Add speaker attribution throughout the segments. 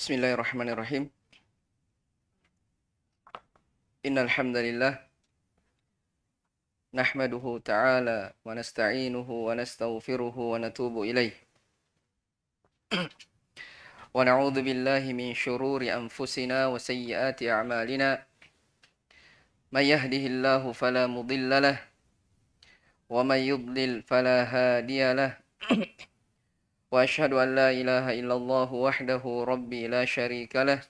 Speaker 1: بسم الله الرحمن الرحيم إن الحمد لله نحمده تعالى ونستعينه ونستغفره ونتوب إليه ونعوذ بالله من شرور أنفسنا وسيئات أعمالنا من يهده الله فلا مضل له ومن يضلل فلا هادي له وأشهد أن لا إله إلا الله وحده ربي لا شريك له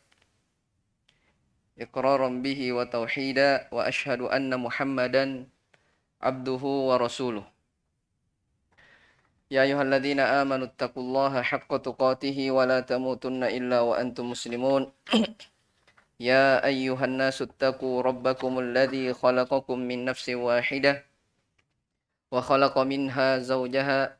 Speaker 1: إقرارا به وتوحيدا وأشهد أن محمدا عبده ورسوله يا أيها الذين آمنوا اتقوا الله حق تقاته ولا تموتن إلا وأنتم مسلمون يا أيها الناس اتقوا ربكم الذي خلقكم من نفس واحدة وخلق منها زوجها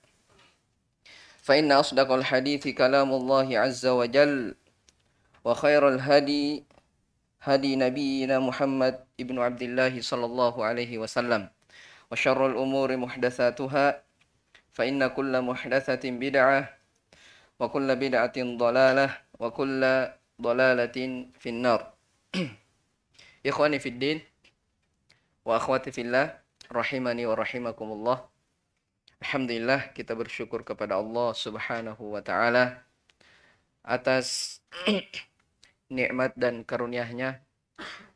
Speaker 1: فإن أصدق الحديث كلام الله عز وجل وخير الهدي هدي نبينا محمد ابن عبد الله صلى الله عليه وسلم وشر الأمور محدثاتها فإن كل محدثة بدعة وكل بدعة ضلالة وكل ضلالة في النار إخواني في الدين وأخواتي في الله رحمني ورحمكم الله Alhamdulillah kita bersyukur kepada Allah Subhanahu wa taala atas nikmat dan karunia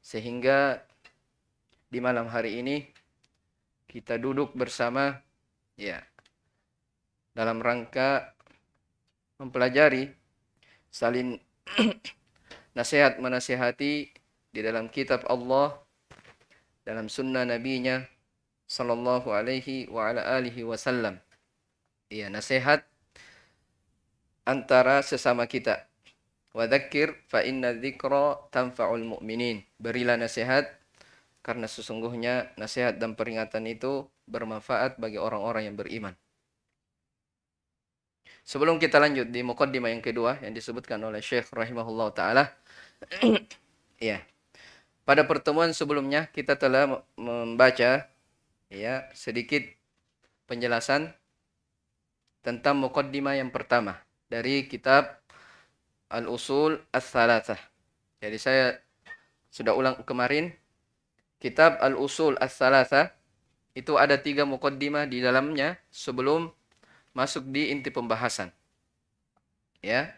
Speaker 1: sehingga di malam hari ini kita duduk bersama ya dalam rangka mempelajari salin nasihat menasihati di dalam kitab Allah dalam sunnah nabinya sallallahu alaihi wa ala alihi wasallam. Ya, nasihat antara sesama kita. Wa Wadzakkir fa inna dzikra tanfa'ul mu'minin. Berilah nasihat karena sesungguhnya nasihat dan peringatan itu bermanfaat bagi orang-orang yang beriman. Sebelum kita lanjut di mukaddimah yang kedua yang disebutkan oleh Syekh rahimahullah taala. ya. Pada pertemuan sebelumnya kita telah membaca ya sedikit penjelasan tentang mukaddimah yang pertama dari kitab Al-Usul as tsalatsah Jadi saya sudah ulang kemarin kitab Al-Usul as tsalatsah itu ada tiga mukaddimah di dalamnya sebelum masuk di inti pembahasan. Ya.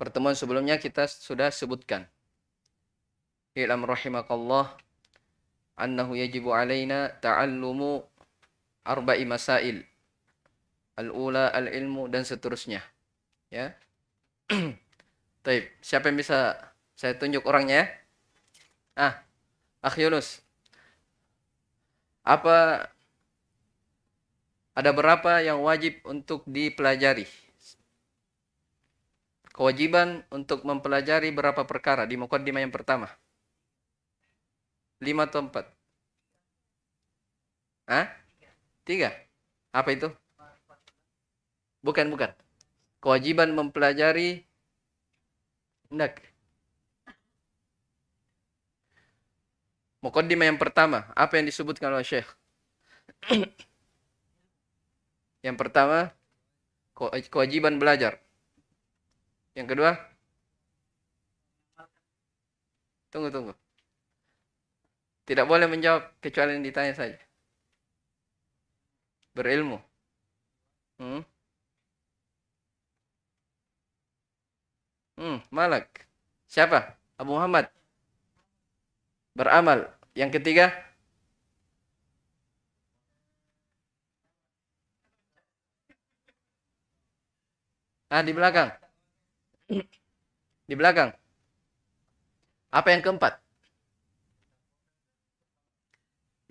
Speaker 1: Pertemuan sebelumnya kita sudah sebutkan. Ilam rahimakallah annahu yajibu alaina ta'allumu arba'i masail al-ula al-ilmu dan seterusnya ya Taib, siapa yang bisa saya tunjuk orangnya ya? Ah, Akh Yunus. Apa ada berapa yang wajib untuk dipelajari? Kewajiban untuk mempelajari berapa perkara di mukadimah yang pertama? Lima atau empat? Hah? Tiga? Apa itu? Bukan, bukan. Kewajiban mempelajari Nek. Mukaddimah yang pertama, apa yang disebutkan oleh Syekh? yang pertama, kewajiban belajar. Yang kedua, tunggu tunggu. Tidak boleh menjawab kecuali yang ditanya saja. Berilmu. Hmm? Hmm, malak. Siapa? Abu Muhammad. Beramal. Yang ketiga? Ah, di belakang. Di belakang. Apa yang keempat?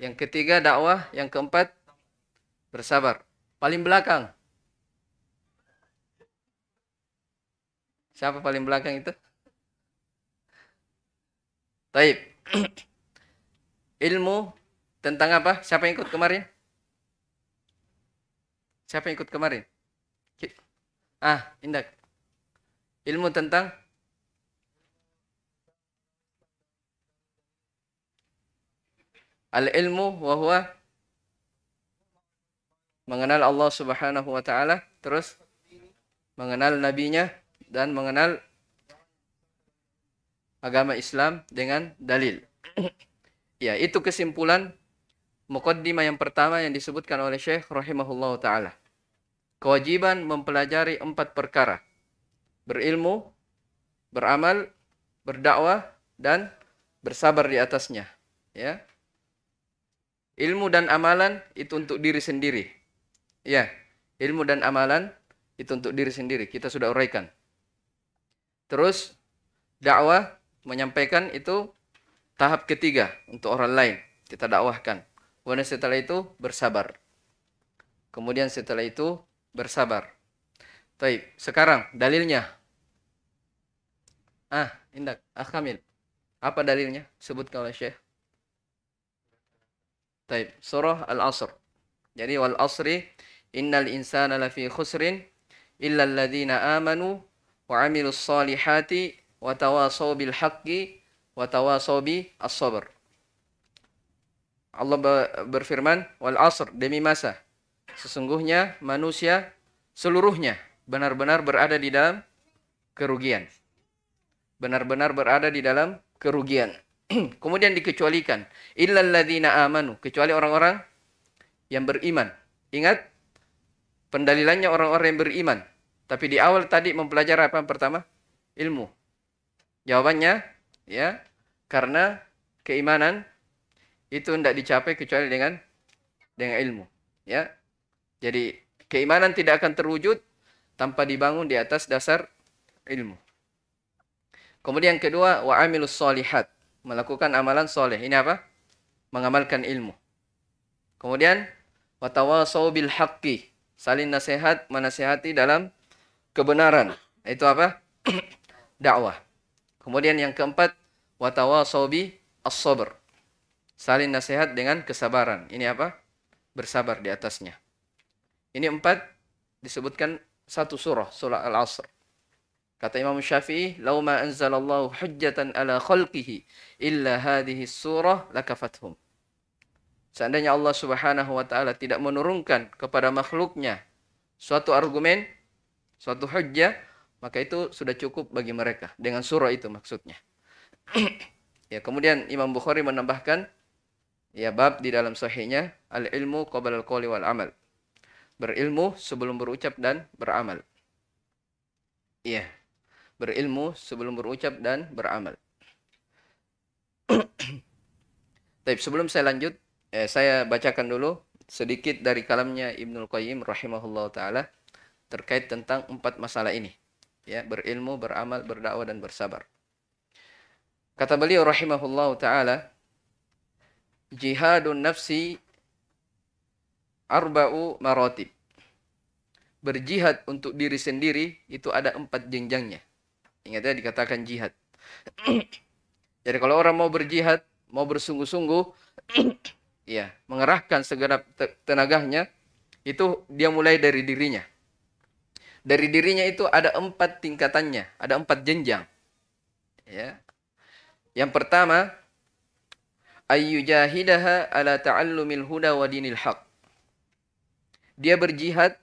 Speaker 1: Yang ketiga dakwah, yang keempat bersabar. Paling belakang. Siapa paling belakang itu? Taib. Ilmu tentang apa? Siapa yang ikut kemarin? Siapa yang ikut kemarin? Ah, Indak. Ilmu tentang al-ilmu wa mengenal Allah Subhanahu wa taala, terus mengenal nabinya dan mengenal agama Islam dengan dalil. ya, itu kesimpulan mukaddimah yang pertama yang disebutkan oleh Syekh rahimahullahu taala. Kewajiban mempelajari empat perkara. Berilmu, beramal, berdakwah dan bersabar di atasnya, ya. Ilmu dan amalan itu untuk diri sendiri. Ya, ilmu dan amalan itu untuk diri sendiri. Kita sudah uraikan. Terus dakwah menyampaikan itu tahap ketiga untuk orang lain. Kita dakwahkan. Kemudian setelah itu bersabar. Kemudian setelah itu bersabar. Baik, sekarang dalilnya. Ah, Indak, ah Kamil. Apa dalilnya? Sebutkan oleh Syekh. Taib. Surah Al-Asr. Jadi wal asri innal insana lafi khusrin illa alladhina amanu wa amilus salihati wa tawasaw bil haqqi wa tawasaw bi as-sabr. Allah berfirman wal asr demi masa sesungguhnya manusia seluruhnya benar-benar berada di dalam kerugian. Benar-benar berada di dalam kerugian. Kemudian dikecualikan. Illalladzina amanu. Kecuali orang-orang yang beriman. Ingat, pendalilannya orang-orang yang beriman. Tapi di awal tadi mempelajari apa yang pertama? Ilmu. Jawabannya, ya, karena keimanan itu tidak dicapai kecuali dengan dengan ilmu. Ya, jadi keimanan tidak akan terwujud tanpa dibangun di atas dasar ilmu. Kemudian yang kedua, wa amilus solihat melakukan amalan soleh. Ini apa? Mengamalkan ilmu. Kemudian watawasau bil haqqi, saling nasihat, menasehati dalam kebenaran. Itu apa? dakwah. Kemudian yang keempat watawasau bi as-sabr. Saling nasihat dengan kesabaran. Ini apa? Bersabar di atasnya. Ini empat disebutkan satu surah, surah Al-Asr. Kata Imam Syafi'i, "Lau ma anzalallahu hujjatan ala khalqihi illa hadhihi surah lakafathum." Seandainya Allah Subhanahu wa taala tidak menurunkan kepada makhluknya suatu argumen, suatu hujjah, maka itu sudah cukup bagi mereka dengan surah itu maksudnya. ya, kemudian Imam Bukhari menambahkan ya bab di dalam sahihnya al-ilmu qabla al-qawli wal amal. Berilmu sebelum berucap dan beramal. Iya. Yeah berilmu sebelum berucap dan beramal. Tapi sebelum saya lanjut, eh, saya bacakan dulu sedikit dari kalamnya Ibnul Qayyim rahimahullah taala terkait tentang empat masalah ini. Ya, berilmu, beramal, berdakwah dan bersabar. Kata beliau rahimahullah taala, jihadun nafsi arba'u marotib Berjihad untuk diri sendiri itu ada empat jenjangnya. Ingat ya dikatakan jihad. Jadi kalau orang mau berjihad, mau bersungguh-sungguh, ya, mengerahkan segenap tenaganya, itu dia mulai dari dirinya. Dari dirinya itu ada empat tingkatannya, ada empat jenjang. Ya. Yang pertama, ayyujahidaha ala ta'allumil huda wa dinil haq. Dia berjihad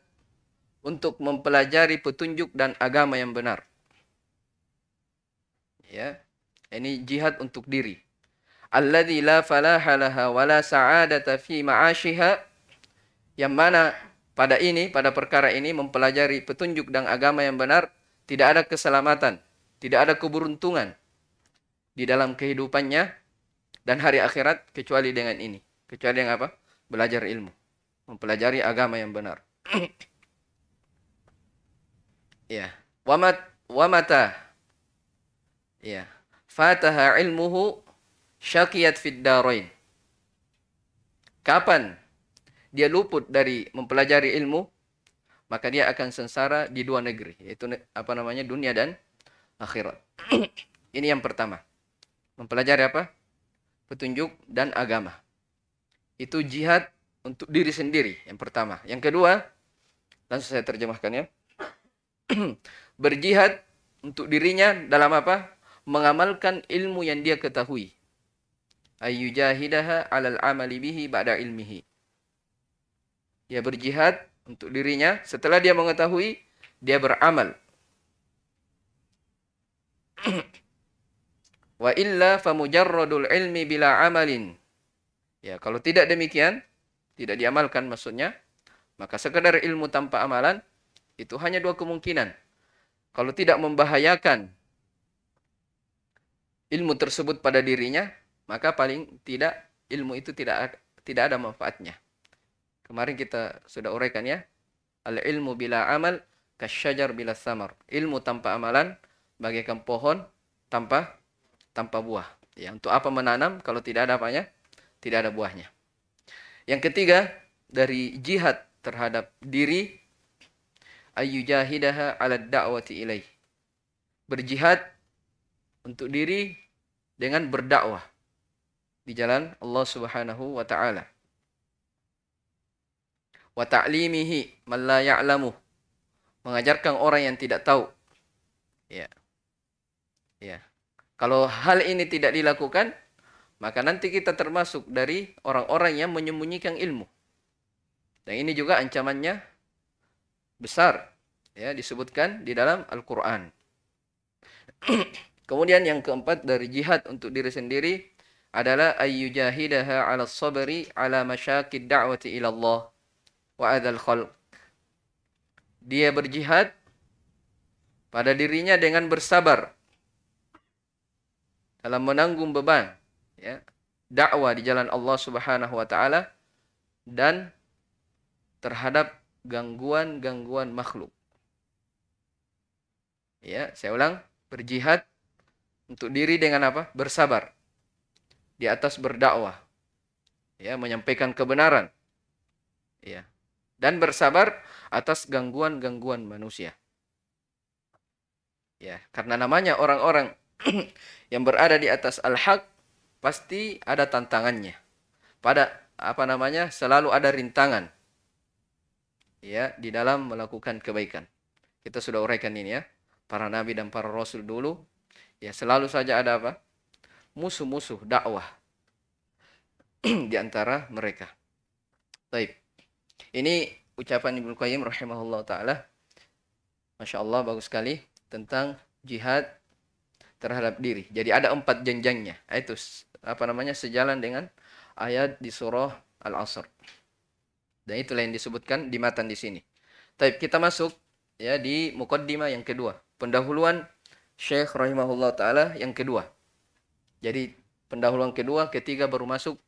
Speaker 1: untuk mempelajari petunjuk dan agama yang benar ya ini jihad untuk diri alladzi la falaha laha wa la sa'adata fi ma'ashiha yang mana pada ini pada perkara ini mempelajari petunjuk dan agama yang benar tidak ada keselamatan tidak ada keberuntungan di dalam kehidupannya dan hari akhirat kecuali dengan ini kecuali dengan apa belajar ilmu mempelajari agama yang benar ya wamat wamata Ya. Fataha ilmuhu syakiyat fid darain. Kapan dia luput dari mempelajari ilmu, maka dia akan sengsara di dua negeri, yaitu apa namanya? dunia dan akhirat. Ini yang pertama. Mempelajari apa? Petunjuk dan agama. Itu jihad untuk diri sendiri yang pertama. Yang kedua, langsung saya terjemahkan ya. Berjihad untuk dirinya dalam apa? mengamalkan ilmu yang dia ketahui. Ayyujahidaha alal amali bihi ba'da ilmihi. Dia berjihad untuk dirinya. Setelah dia mengetahui, dia beramal. Wa illa famujarradul ilmi bila amalin. Ya, kalau tidak demikian, tidak diamalkan maksudnya, maka sekadar ilmu tanpa amalan, itu hanya dua kemungkinan. Kalau tidak membahayakan ilmu tersebut pada dirinya, maka paling tidak ilmu itu tidak tidak ada manfaatnya. Kemarin kita sudah uraikan ya. Al ilmu bila amal kasyajar bila samar. Ilmu tanpa amalan bagaikan pohon tanpa tanpa buah. Ya, untuk apa menanam kalau tidak ada apanya? Tidak ada buahnya. Yang ketiga, dari jihad terhadap diri ayyujahidaha ala da'wati ilaih. Berjihad untuk diri dengan berdakwah di jalan Allah Subhanahu wa taala. Wa ta'limihi man la ya'lamu. Mengajarkan orang yang tidak tahu. Ya. Ya. Kalau hal ini tidak dilakukan, maka nanti kita termasuk dari orang-orang yang menyembunyikan ilmu. Dan ini juga ancamannya besar ya disebutkan di dalam Al-Qur'an. Kemudian yang keempat dari jihad untuk diri sendiri adalah ayu jahidah ala sabri ala masyakid da'wati ilallah wa adal khalq. Dia berjihad pada dirinya dengan bersabar dalam menanggung beban ya dakwah di jalan Allah Subhanahu wa taala dan terhadap gangguan-gangguan makhluk. Ya, saya ulang, berjihad untuk diri dengan apa? Bersabar. Di atas berdakwah. Ya, menyampaikan kebenaran. Ya. Dan bersabar atas gangguan-gangguan manusia. Ya, karena namanya orang-orang yang berada di atas al-haq pasti ada tantangannya. Pada apa namanya? selalu ada rintangan. Ya, di dalam melakukan kebaikan. Kita sudah uraikan ini ya. Para nabi dan para rasul dulu ya selalu saja ada apa? Musuh-musuh dakwah di antara mereka. Baik. Ini ucapan Ibnu Qayyim rahimahullah taala. Masya Allah bagus sekali tentang jihad terhadap diri. Jadi ada empat jenjangnya. Itu apa namanya sejalan dengan ayat di surah Al-Asr. Dan itulah yang disebutkan di matan di sini. Taib kita masuk ya di mukaddimah yang kedua, pendahuluan Syekh rahimahullah taala yang kedua. Jadi pendahuluan kedua, ketiga baru masuk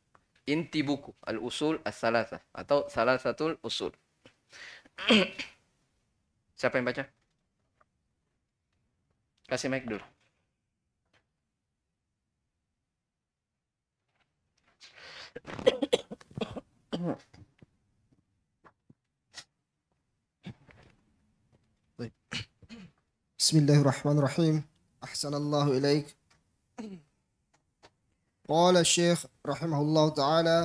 Speaker 1: inti buku Al-Usul as salasa atau salah satu usul. Siapa yang baca? Kasih mic dulu.
Speaker 2: hmm بسم الله الرحمن الرحيم أحسن الله إليك قال الشيخ رحمه الله تعالى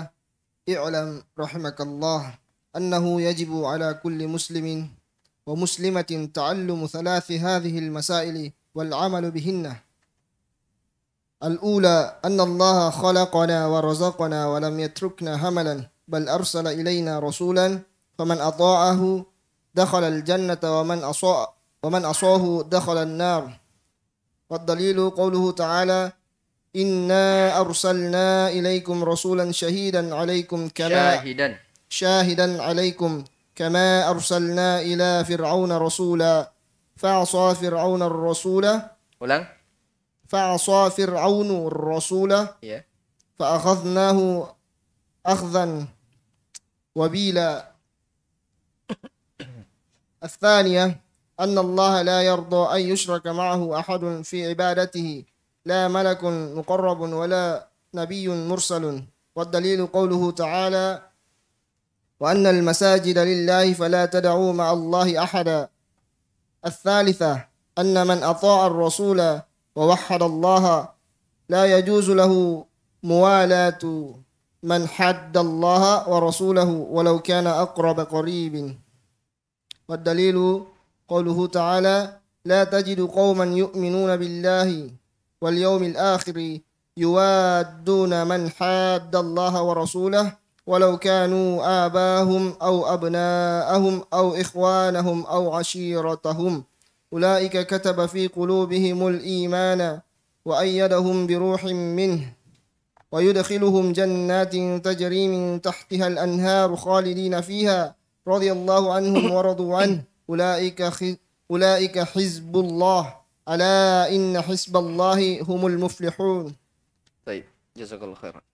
Speaker 2: اعلم رحمك الله أنه يجب على كل مسلم ومسلمة تعلم ثلاث هذه المسائل والعمل بهن الأولى أن الله خلقنا ورزقنا ولم يتركنا هملا بل أرسل إلينا رسولا فمن أطاعه دخل الجنة ومن أصاء ومن عصاه دخل النار والدليل قوله تعالى إنا أرسلنا إليكم رسولا شهيدا عليكم كما شاهدا شاهدا عليكم كما أرسلنا إلى فرعون رسولا فعصى فرعون الرسول فعصى فرعون الرسول فأخذناه أخذا وبيلا الثانية أن الله لا يرضى أن يشرك معه أحد في عبادته لا ملك مقرب ولا نبي مرسل والدليل قوله تعالى وأن المساجد لله فلا تدعوا مع الله أحدا الثالثة أن من أطاع الرسول ووحد الله لا يجوز له موالاة من حد الله ورسوله ولو كان أقرب قريب والدليل قوله تعالى لا تجد قوما يؤمنون بالله واليوم الآخر يوادون من حاد الله ورسوله ولو كانوا آباهم أو أبناءهم أو إخوانهم أو عشيرتهم أولئك كتب في قلوبهم الإيمان وأيدهم بروح منه ويدخلهم جنات تجري من تحتها الأنهار خالدين فيها رضي الله عنهم ورضوا عنه ulaika ulaika hizbullah ala inna hizballahi humul muflihun.
Speaker 1: Baik, jazakallahu khairan.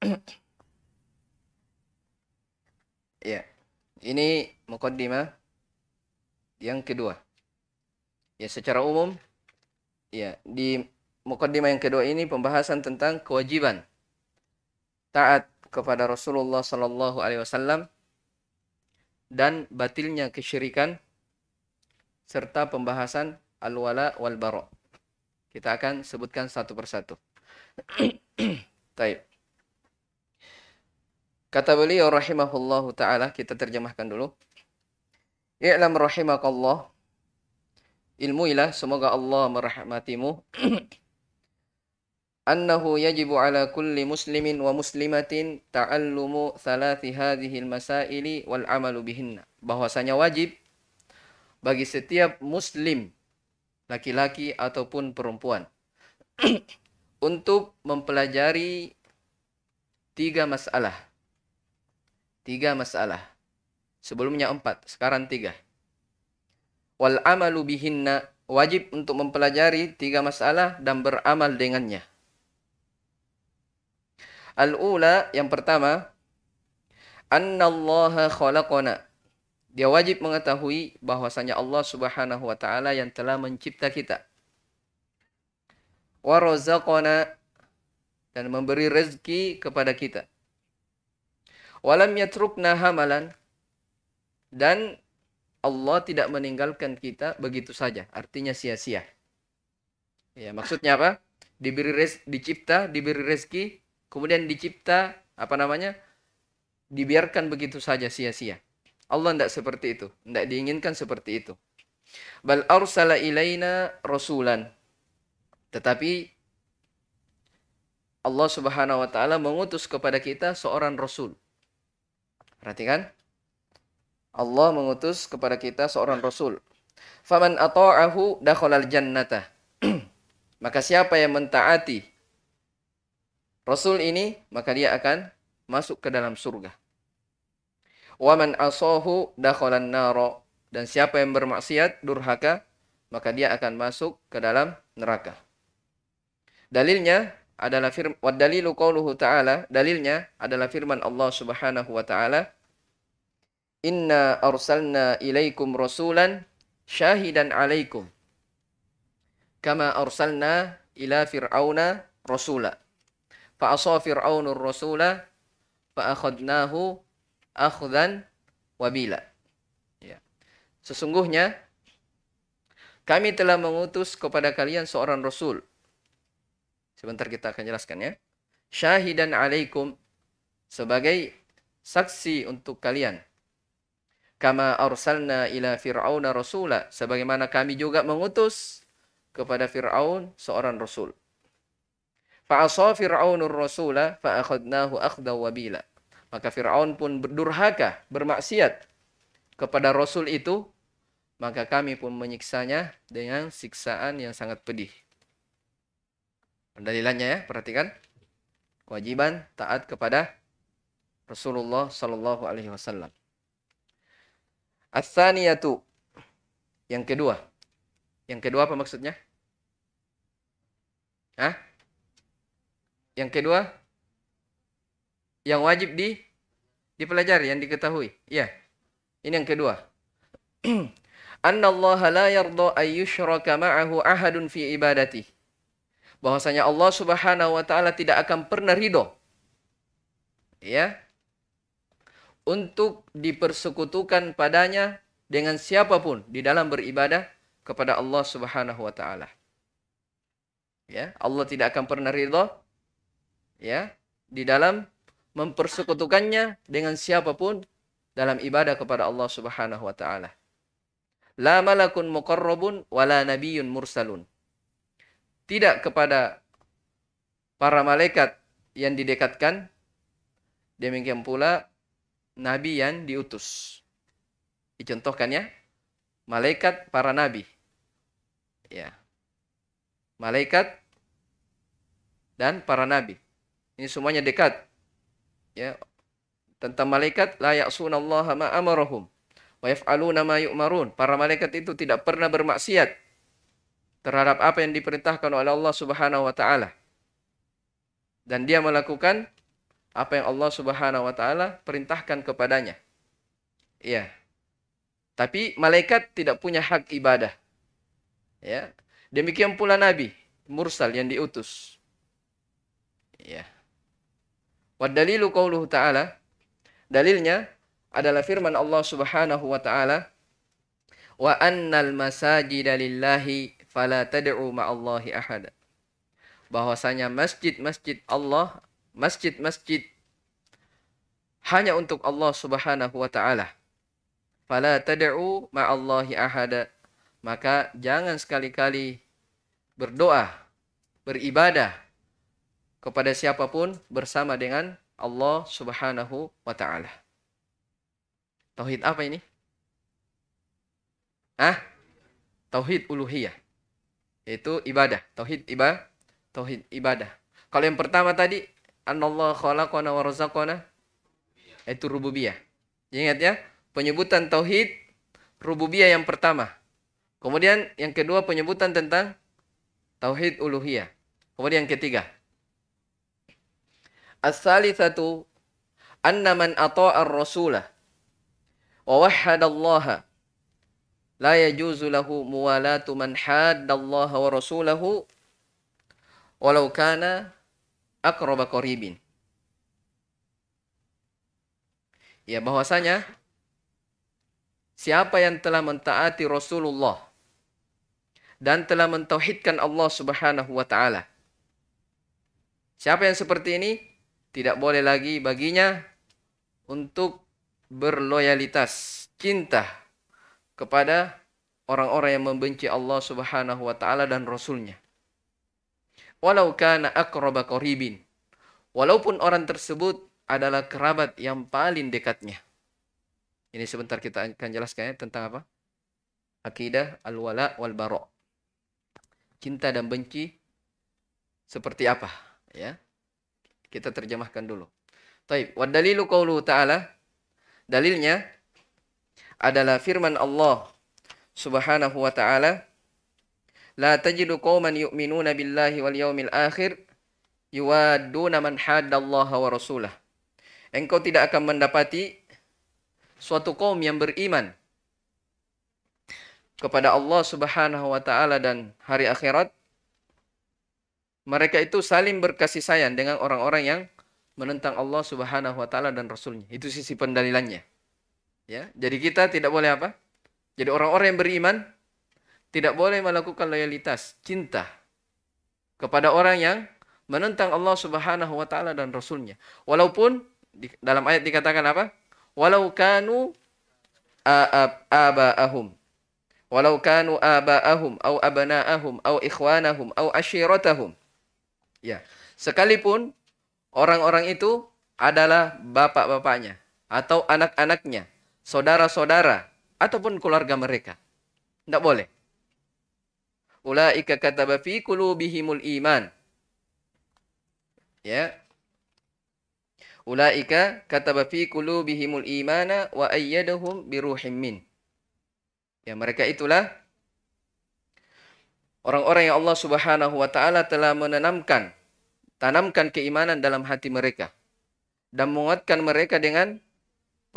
Speaker 1: ya, ini mukaddimah yang kedua. Ya, secara umum ya di mukaddimah yang kedua ini pembahasan tentang kewajiban taat kepada Rasulullah sallallahu alaihi wasallam dan batilnya kesyirikan serta pembahasan al-wala wal bara. Kita akan sebutkan satu persatu. Taib. Kata beliau rahimahullahu taala kita terjemahkan dulu. I'lam rahimakallah. Ilmu ilah semoga Allah merahmatimu. annahu yajibu ala kulli muslimin wa muslimatin ta'allumu thalathi hadhihi masaili wal amalu bihinna bahwasanya wajib bagi setiap muslim laki-laki ataupun perempuan untuk mempelajari tiga masalah tiga masalah sebelumnya empat sekarang tiga wal amalu bihinna wajib untuk mempelajari tiga masalah dan beramal dengannya Al-ula yang pertama annallaha khalaqona Dia wajib mengetahui bahwasanya Allah Subhanahu wa taala yang telah mencipta kita. Warazakona dan memberi rezeki kepada kita. Walam yatrukna hamalan dan Allah tidak meninggalkan kita begitu saja, artinya sia-sia. Ya, maksudnya apa? Diberi dicipta, diberi rezeki, kemudian dicipta apa namanya dibiarkan begitu saja sia-sia. Allah tidak seperti itu, tidak diinginkan seperti itu. Bal arsala ilaina rasulan. Tetapi Allah Subhanahu wa taala mengutus kepada kita seorang rasul. Perhatikan. Allah mengutus kepada kita seorang rasul. Faman ata'ahu dakhalal jannata. Maka siapa yang mentaati rasul ini maka dia akan masuk ke dalam surga. Waman asohu dakhalan naro dan siapa yang bermaksiat durhaka maka dia akan masuk ke dalam neraka. Dalilnya adalah firman wa dalilu qauluhu ta'ala, dalilnya adalah firman Allah Subhanahu wa taala, "Inna arsalna ilaikum rasulan syahidan alaikum kama arsalna ila fir'auna rasula." fa fir'aunur rasula fa'akhadnahu wabila ya sesungguhnya kami telah mengutus kepada kalian seorang rasul sebentar kita akan jelaskan ya syahidan alaikum sebagai saksi untuk kalian kama arsalna ila fir'auna rasula sebagaimana kami juga mengutus kepada Firaun seorang rasul Fa'asa Fir'aunur Rasulah fa'akhadnahu akhda wabila. Maka Fir'aun pun berdurhaka, bermaksiat kepada Rasul itu. Maka kami pun menyiksanya dengan siksaan yang sangat pedih. Pendalilannya ya, perhatikan. Kewajiban taat kepada Rasulullah Sallallahu Alaihi Wasallam. Asaniyatu. Yang kedua. Yang kedua apa maksudnya? Hah? Yang kedua, yang wajib di dipelajari, yang diketahui. Ya. Ini yang kedua. Anna Allah la an yushraka ma'ahu ahadun fi ibadati. Bahwasanya Allah Subhanahu wa taala tidak akan pernah ridho ya untuk dipersekutukan padanya dengan siapapun di dalam beribadah kepada Allah Subhanahu wa taala. Ya, Allah tidak akan pernah ridho ya di dalam mempersekutukannya dengan siapapun dalam ibadah kepada Allah Subhanahu wa taala. La malakun muqarrabun wala nabiyyun mursalun. Tidak kepada para malaikat yang didekatkan demikian pula nabi yang diutus. Dicontohkan ya, malaikat para nabi. Ya. Malaikat dan para nabi. Ini semuanya dekat. Ya. Tentang malaikat la ya'sunallaha ma amarahum wa yaf'aluna ma yu'marun. Para malaikat itu tidak pernah bermaksiat terhadap apa yang diperintahkan oleh Allah Subhanahu wa taala. Dan dia melakukan apa yang Allah Subhanahu wa taala perintahkan kepadanya. Iya. Tapi malaikat tidak punya hak ibadah. Ya. Demikian pula nabi mursal yang diutus. Ya. Wadalilu qawluhu ta'ala. Dalilnya adalah firman Allah Subhanahu wa taala wa annal masajida lillahi fala tad'u ma'allahi ahada. Bahwasanya masjid-masjid Allah, masjid-masjid hanya untuk Allah Subhanahu wa taala. Fala tad'u ma'allahi ahada. Maka jangan sekali-kali berdoa, beribadah kepada siapapun bersama dengan Allah Subhanahu wa taala. Tauhid apa ini? Hah? Tauhid uluhiyah. Yaitu ibadah, tauhid ibadah, tauhid ibadah. Kalau yang pertama tadi anallah khalaqana wa razaqana itu rububiyah. Ingat ya, penyebutan tauhid rububiyah yang pertama. Kemudian yang kedua penyebutan tentang tauhid uluhiyah. Kemudian yang ketiga As-salithatu anna man ata'a rasulah wa wahhada Allah la yajuzu lahu muwalatu man hadda Allah wa rasulahu walau kana akraba qaribin. Ya bahwasanya siapa yang telah mentaati Rasulullah dan telah mentauhidkan Allah Subhanahu wa taala. Siapa yang seperti ini? tidak boleh lagi baginya untuk berloyalitas, cinta kepada orang-orang yang membenci Allah Subhanahu wa taala dan rasulnya. Walau kana aqraba qaribin. Walaupun orang tersebut adalah kerabat yang paling dekatnya. Ini sebentar kita akan jelaskan ya tentang apa? Akidah al-wala wal bara. Cinta dan benci seperti apa, ya? Kita terjemahkan dulu. Taib. Wadalilu qawlu ta'ala. Dalilnya adalah firman Allah subhanahu wa ta'ala. La tajidu qawman yu'minuna billahi wal yawmil akhir. Yuwaduna man haddallaha wa rasulah. Engkau tidak akan mendapati suatu kaum yang beriman kepada Allah Subhanahu wa taala dan hari akhirat mereka itu saling berkasih sayang dengan orang-orang yang menentang Allah Subhanahu wa taala dan rasulnya. Itu sisi pendalilannya. Ya, jadi kita tidak boleh apa? Jadi orang-orang yang beriman tidak boleh melakukan loyalitas, cinta kepada orang yang menentang Allah Subhanahu wa taala dan rasulnya. Walaupun di, dalam ayat dikatakan apa? Walau kanu aba'ahum. Walau kanu aba'ahum au abana'ahum au ikhwanahum au ashiratahum Ya. Sekalipun orang-orang itu adalah bapak-bapaknya atau anak-anaknya, saudara-saudara ataupun keluarga mereka. Tidak boleh. Ulaika kataba fi qulubihimul iman. Ya. Ulaika kataba fi qulubihimul imana wa ayyadahum biruhim min. Ya, mereka itulah Orang-orang yang Allah Subhanahu wa taala telah menanamkan tanamkan keimanan dalam hati mereka dan menguatkan mereka dengan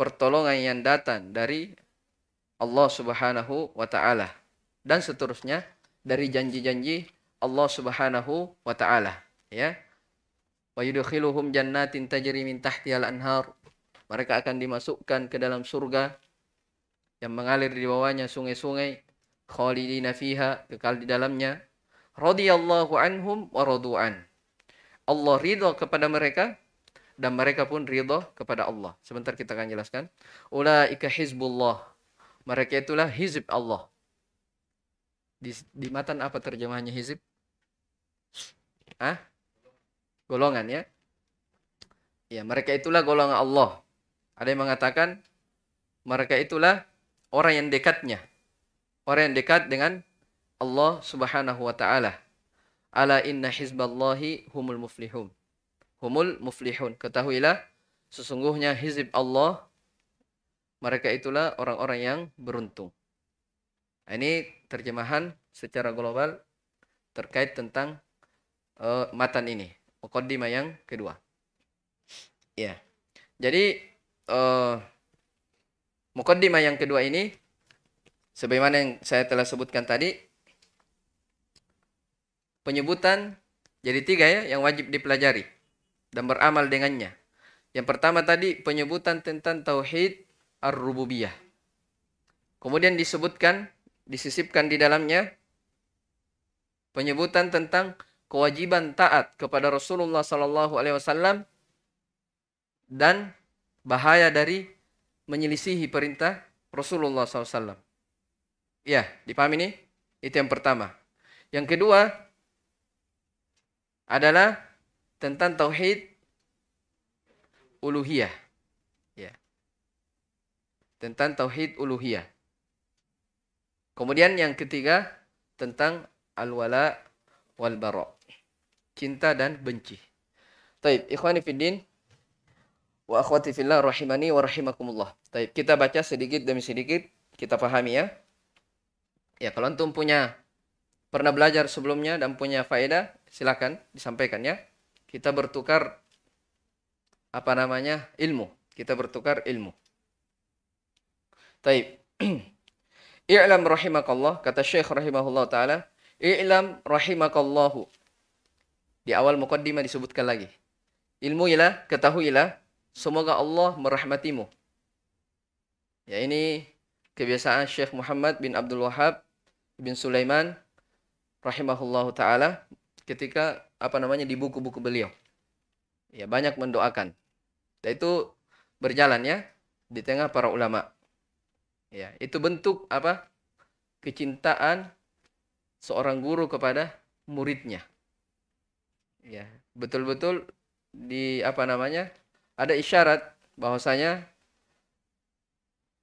Speaker 1: pertolongan yang datang dari Allah Subhanahu wa taala dan seterusnya dari janji-janji Allah Subhanahu wa taala ya wa yudkhiluhum jannatin tajri min al anhar mereka akan dimasukkan ke dalam surga yang mengalir di bawahnya sungai-sungai khalidina fiha kekal di dalamnya radhiyallahu anhum wa radu'an Allah ridho kepada mereka dan mereka pun ridho kepada Allah sebentar kita akan jelaskan ulaika hizbullah mereka itulah hizib Allah di, di matan apa terjemahannya hizib ah golongan ya ya mereka itulah golongan Allah ada yang mengatakan mereka itulah orang yang dekatnya orang yang dekat dengan Allah Subhanahu wa taala. Ala inna hizballahi humul muflihun. Humul muflihun. Ketahuilah sesungguhnya hizib Allah mereka itulah orang-orang yang beruntung. Nah, ini terjemahan secara global terkait tentang uh, matan ini, mukaddimah yang kedua. Ya. Yeah. Jadi uh, eh, mukaddimah yang kedua ini Sebagaimana yang saya telah sebutkan tadi, penyebutan jadi tiga ya yang wajib dipelajari dan beramal dengannya. Yang pertama tadi penyebutan tentang tauhid ar-rububiyah. Kemudian disebutkan, disisipkan di dalamnya penyebutan tentang kewajiban taat kepada Rasulullah Sallallahu Alaihi Wasallam dan bahaya dari menyelisihi perintah Rasulullah SAW. Ya, dipahami ini? Itu yang pertama. Yang kedua adalah tentang tauhid uluhiyah. Ya. Tentang tauhid uluhiyah. Kemudian yang ketiga tentang al-wala wal bara. Cinta dan benci. Baik, ikhwani fiddin wa akhwati fillah rahimani wa rahimakumullah. Baik, kita baca sedikit demi sedikit, kita pahami ya. Ya kalau antum punya pernah belajar sebelumnya dan punya faedah, silakan disampaikan ya. Kita bertukar apa namanya? ilmu. Kita bertukar ilmu. Taib. I'lam rahimakallah kata Syekh rahimahullah taala, i'lam rahimakallahu. Di awal mukaddimah disebutkan lagi. Ilmu ialah ketahuilah semoga Allah merahmatimu. Ya ini kebiasaan Syekh Muhammad bin Abdul Wahab bin Sulaiman rahimahullahu taala ketika apa namanya di buku-buku beliau. Ya, banyak mendoakan. Dan itu berjalan ya di tengah para ulama. Ya, itu bentuk apa? kecintaan seorang guru kepada muridnya. Ya, betul-betul di apa namanya? ada isyarat bahwasanya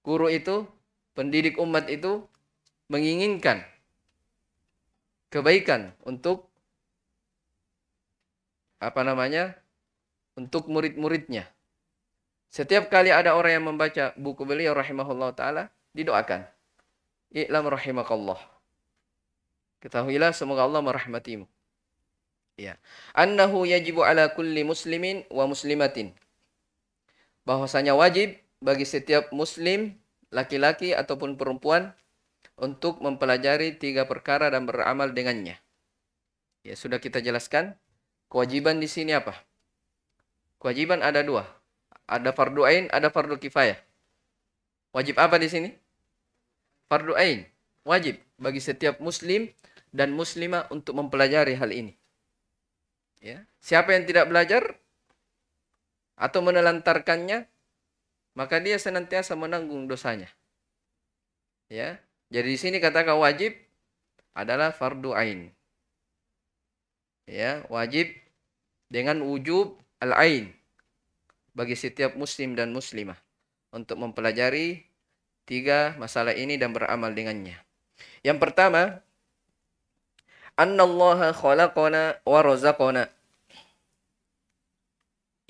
Speaker 1: guru itu, pendidik umat itu menginginkan kebaikan untuk apa namanya? untuk murid-muridnya. Setiap kali ada orang yang membaca buku beliau rahimahullah taala, didoakan. I'lam rahimakallah. Ketahuilah semoga Allah merahmatimu. Ya. Annahu yajibu ala kulli muslimin wa muslimatin. Bahwasanya wajib bagi setiap muslim laki-laki ataupun perempuan untuk mempelajari tiga perkara dan beramal dengannya. Ya, sudah kita jelaskan. Kewajiban di sini apa? Kewajiban ada dua. Ada fardu ain, ada fardu kifayah. Wajib apa di sini? Fardu ain. Wajib bagi setiap muslim dan muslimah untuk mempelajari hal ini. Ya. Siapa yang tidak belajar atau menelantarkannya, maka dia senantiasa menanggung dosanya. Ya. Jadi di sini katakan wajib adalah fardu ain. Ya, wajib dengan wujub al-ain bagi setiap muslim dan muslimah untuk mempelajari tiga masalah ini dan beramal dengannya. Yang pertama, annallaha khalaqana wa razaqana.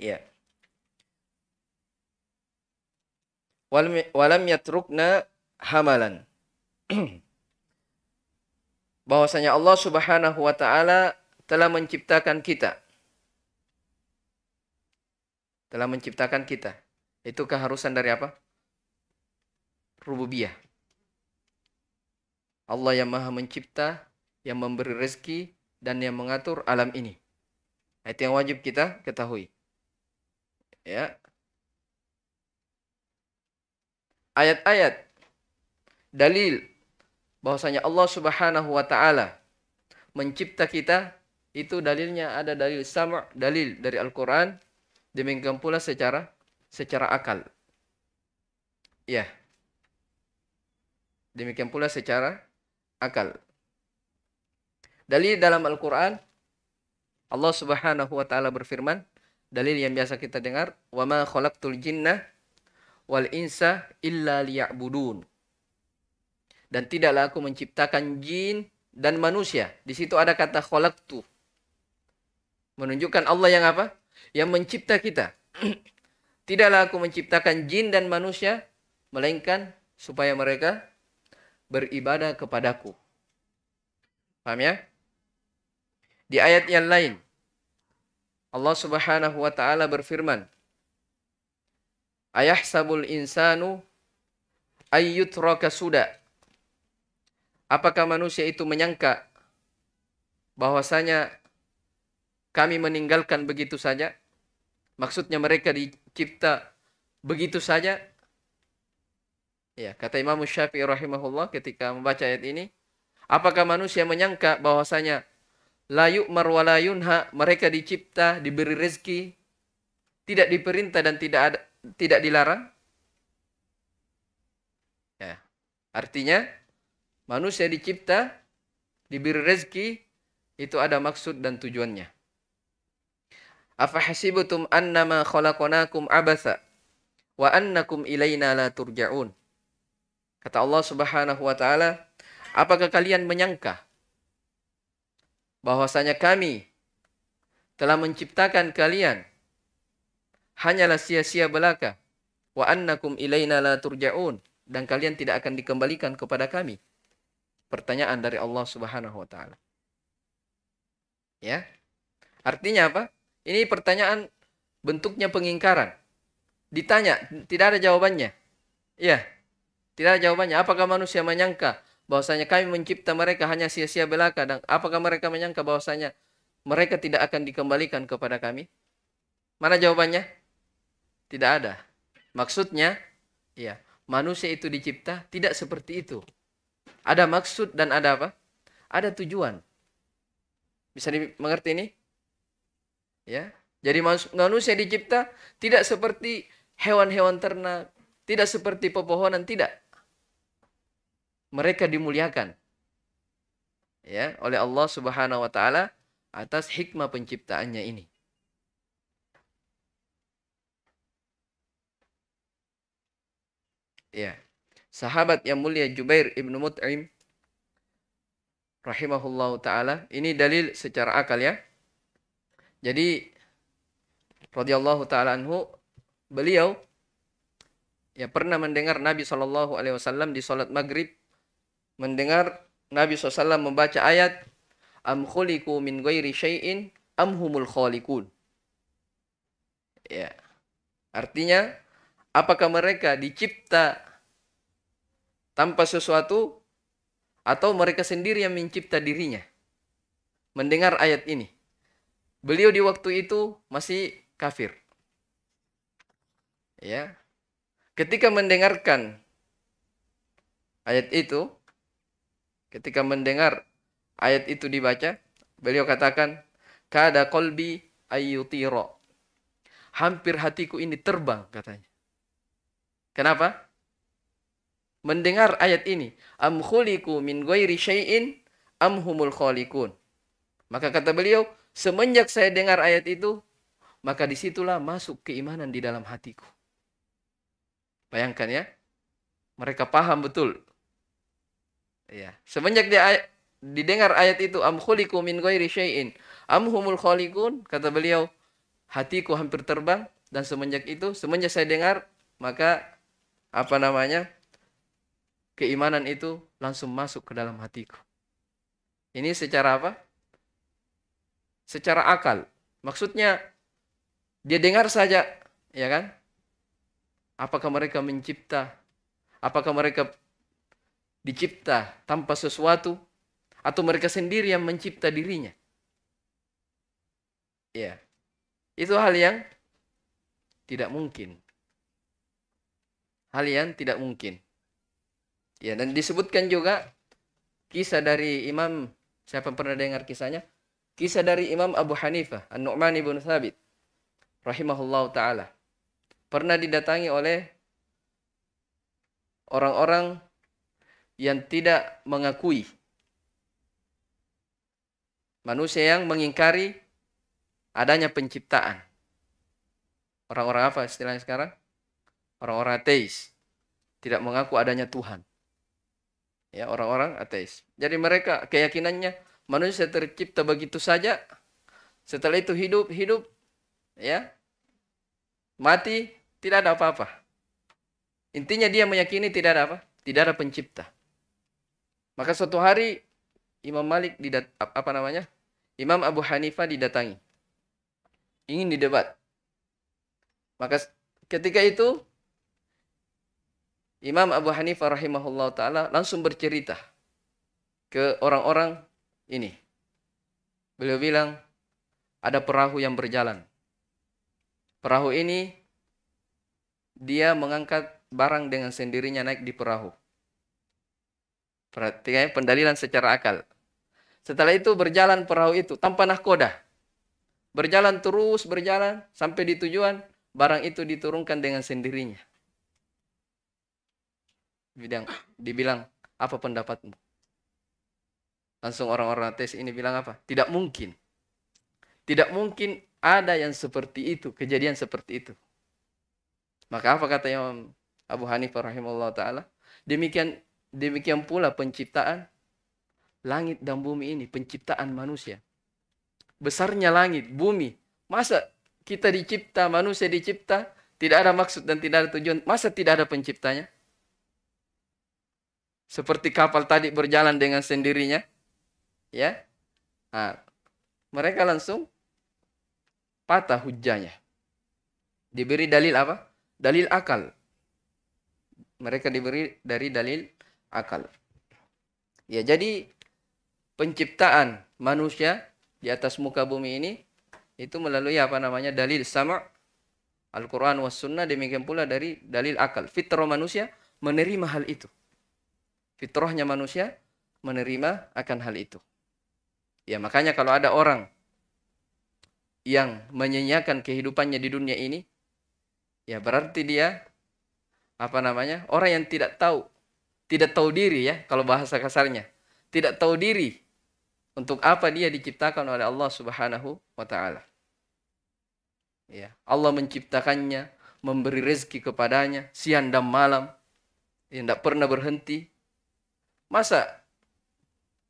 Speaker 1: Ya. walam yatrukna hamalan. bahwasanya Allah Subhanahu wa taala telah menciptakan kita. Telah menciptakan kita. Itu keharusan dari apa? Rububiyah. Allah yang Maha mencipta, yang memberi rezeki dan yang mengatur alam ini. Itu yang wajib kita ketahui. Ya. Ayat-ayat dalil bahwasanya Allah Subhanahu wa taala mencipta kita itu dalilnya ada dalil sama dalil dari Al-Qur'an demikian pula secara secara akal. Ya. Demikian pula secara akal. Dalil dalam Al-Qur'an Allah Subhanahu wa taala berfirman dalil yang biasa kita dengar wa ma khalaqtul jinna wal insa illa liya'budun dan tidaklah aku menciptakan jin dan manusia. Di situ ada kata khalaqtu. Menunjukkan Allah yang apa? Yang mencipta kita. tidaklah aku menciptakan jin dan manusia melainkan supaya mereka beribadah kepadaku. Paham ya? Di ayat yang lain Allah Subhanahu wa taala berfirman Ayah sabul insanu ayyutraka sudah Apakah manusia itu menyangka bahwasanya kami meninggalkan begitu saja? Maksudnya mereka dicipta begitu saja? Ya, kata Imam Syafi'i rahimahullah ketika membaca ayat ini, apakah manusia menyangka bahwasanya layu marwalayunha yunha, mereka dicipta, diberi rezeki, tidak diperintah dan tidak ada, tidak dilarang? Ya. Artinya Manusia dicipta, diberi rezeki, itu ada maksud dan tujuannya. Afahasibutum annama khalaqnakum abasa, wa annakum ilaina la turja'un. Kata Allah Subhanahu wa taala, apakah kalian menyangka bahwasanya kami telah menciptakan kalian hanyalah sia-sia belaka wa annakum ilaina la turja'un dan kalian tidak akan dikembalikan kepada kami pertanyaan dari Allah Subhanahu wa taala. Ya. Artinya apa? Ini pertanyaan bentuknya pengingkaran. Ditanya, tidak ada jawabannya. Ya. Tidak ada jawabannya. Apakah manusia menyangka bahwasanya kami mencipta mereka hanya sia-sia belaka dan apakah mereka menyangka bahwasanya mereka tidak akan dikembalikan kepada kami? Mana jawabannya? Tidak ada. Maksudnya, ya, manusia itu dicipta tidak seperti itu. Ada maksud dan ada apa? Ada tujuan. Bisa dimengerti ini? Ya. Jadi manusia dicipta tidak seperti hewan-hewan ternak, tidak seperti pepohonan, tidak. Mereka dimuliakan. Ya, oleh Allah Subhanahu wa taala atas hikmah penciptaannya ini. Ya sahabat yang mulia Jubair ibnu Mut'im rahimahullah taala. Ini dalil secara akal ya. Jadi radhiyallahu taala anhu beliau ya pernah mendengar Nabi Shallallahu alaihi wasallam di salat Maghrib mendengar Nabi SAW membaca ayat am khuliqu min ghairi syai'in am humul khaliqun. Ya. Artinya apakah mereka dicipta tanpa sesuatu atau mereka sendiri yang mencipta dirinya. Mendengar ayat ini, beliau di waktu itu masih kafir. Ya. Ketika mendengarkan ayat itu, ketika mendengar ayat itu dibaca, beliau katakan, "Kada kolbi ayyutiro." Hampir hatiku ini terbang katanya. Kenapa? mendengar ayat ini, am khuliku min ghairi syai'in am humul khaliqun. Maka kata beliau, semenjak saya dengar ayat itu, maka disitulah masuk keimanan di dalam hatiku. Bayangkan ya, mereka paham betul. Ya, semenjak dia didengar ayat itu, am khuliku min ghairi syai'in am humul khaliqun, kata beliau, hatiku hampir terbang dan semenjak itu, semenjak saya dengar, maka apa namanya? keimanan itu langsung masuk ke dalam hatiku. Ini secara apa? Secara akal. Maksudnya dia dengar saja, ya kan? Apakah mereka mencipta? Apakah mereka dicipta tanpa sesuatu atau mereka sendiri yang mencipta dirinya? Ya. Itu hal yang tidak mungkin. Hal yang tidak mungkin. Ya, dan disebutkan juga kisah dari Imam siapa pernah dengar kisahnya? Kisah dari Imam Abu Hanifah, An-Nu'man ibn Thabit rahimahullahu taala. Pernah didatangi oleh orang-orang yang tidak mengakui manusia yang mengingkari adanya penciptaan. Orang-orang apa istilahnya sekarang? Orang-orang ateis. Tidak mengaku adanya Tuhan ya orang-orang ateis. Jadi mereka keyakinannya manusia tercipta begitu saja. Setelah itu hidup, hidup ya. Mati, tidak ada apa-apa. Intinya dia meyakini tidak ada apa? Tidak ada pencipta. Maka suatu hari Imam Malik didat apa namanya? Imam Abu Hanifah didatangi. Ingin didebat. Maka ketika itu Imam Abu Hanifah rahimahullah taala langsung bercerita ke orang-orang ini. Beliau bilang ada perahu yang berjalan. Perahu ini dia mengangkat barang dengan sendirinya naik di perahu. Perhatikan pendalilan secara akal. Setelah itu berjalan perahu itu tanpa nahkoda. Berjalan terus berjalan sampai di tujuan, barang itu diturunkan dengan sendirinya bidang dibilang apa pendapatmu langsung orang-orang tes ini bilang apa tidak mungkin tidak mungkin ada yang seperti itu kejadian seperti itu maka apa kata Imam Abu Hanifah rahimahullah taala demikian demikian pula penciptaan langit dan bumi ini penciptaan manusia besarnya langit bumi masa kita dicipta manusia dicipta tidak ada maksud dan tidak ada tujuan masa tidak ada penciptanya seperti kapal tadi berjalan dengan sendirinya. Ya. Nah, mereka langsung patah hujahnya. Diberi dalil apa? Dalil akal. Mereka diberi dari dalil akal. Ya, jadi penciptaan manusia di atas muka bumi ini itu melalui apa namanya? dalil sama' Al-Quran was sunnah demikian pula dari dalil akal. Fitrah manusia menerima hal itu fitrahnya manusia menerima akan hal itu. Ya, makanya kalau ada orang yang menyenyakan kehidupannya di dunia ini, ya berarti dia apa namanya? Orang yang tidak tahu, tidak tahu diri ya kalau bahasa kasarnya. Tidak tahu diri untuk apa dia diciptakan oleh Allah Subhanahu wa taala. Ya, Allah menciptakannya, memberi rezeki kepadanya siang dan malam. Yang tidak pernah berhenti Masa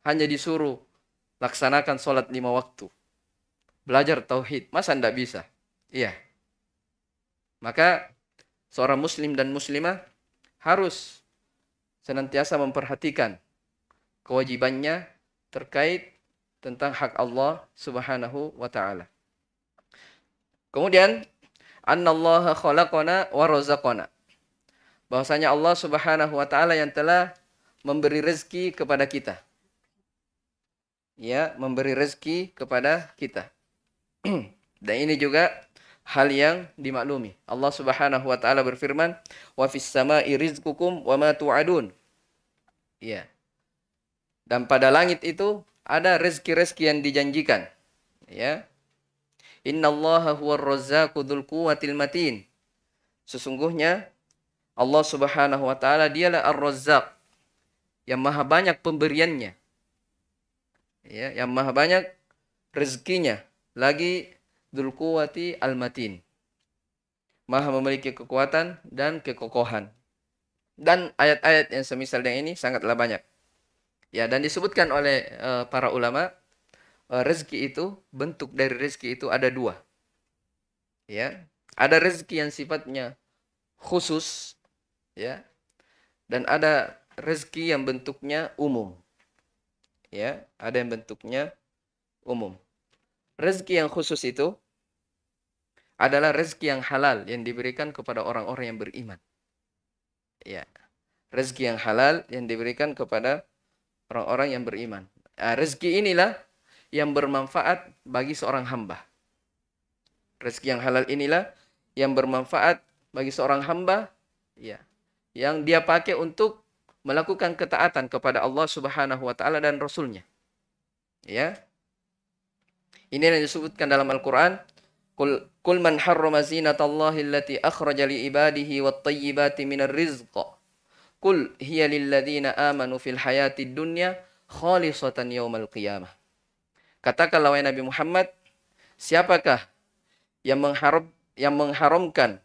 Speaker 1: hanya disuruh laksanakan sholat lima waktu. Belajar tauhid. Masa tidak bisa? Iya. Maka seorang muslim dan muslimah harus senantiasa memperhatikan kewajibannya terkait tentang hak Allah Subhanahu wa taala. Kemudian annallaha khalaqana wa razaqana. Bahwasanya Allah Subhanahu wa taala yang telah memberi rezeki kepada kita. Ya, memberi rezeki kepada kita. Dan ini juga hal yang dimaklumi. Allah Subhanahu wa taala berfirman, "Wa fis sama'i rizqukum wa ma tu'adun." Ya. Dan pada langit itu ada rezeki-rezeki yang dijanjikan. Ya. Inna Allah huwar razzaqu dzul quwwatil matin. Sesungguhnya Allah Subhanahu wa taala dialah Ar-Razzaq yang maha banyak pemberiannya. Ya, yang maha banyak rezekinya. Lagi dulkuwati almatin, Maha memiliki kekuatan dan kekokohan. Dan ayat-ayat yang semisal dengan ini sangatlah banyak. Ya, dan disebutkan oleh uh, para ulama uh, rezeki itu bentuk dari rezeki itu ada dua. Ya, ada rezeki yang sifatnya khusus, ya, dan ada rezeki yang bentuknya umum. Ya, ada yang bentuknya umum. Rezeki yang khusus itu adalah rezeki yang halal yang diberikan kepada orang-orang yang beriman. Ya. Rezeki yang halal yang diberikan kepada orang-orang yang beriman. Nah, rezeki inilah yang bermanfaat bagi seorang hamba. Rezeki yang halal inilah yang bermanfaat bagi seorang hamba, ya, yang dia pakai untuk melakukan ketaatan kepada Allah Subhanahu wa taala dan rasulnya. Ya. Ini yang disebutkan dalam Al-Qur'an, "Qul qul man harrama zinatallahi allati akhraja li ibadihi wat-tayyibati minar rizq. Qul hiya lilladzina amanu fil hayatid dunya khalisatan yaumal qiyamah." Katakanlah wahai Nabi Muhammad, siapakah yang mengharap yang mengharamkan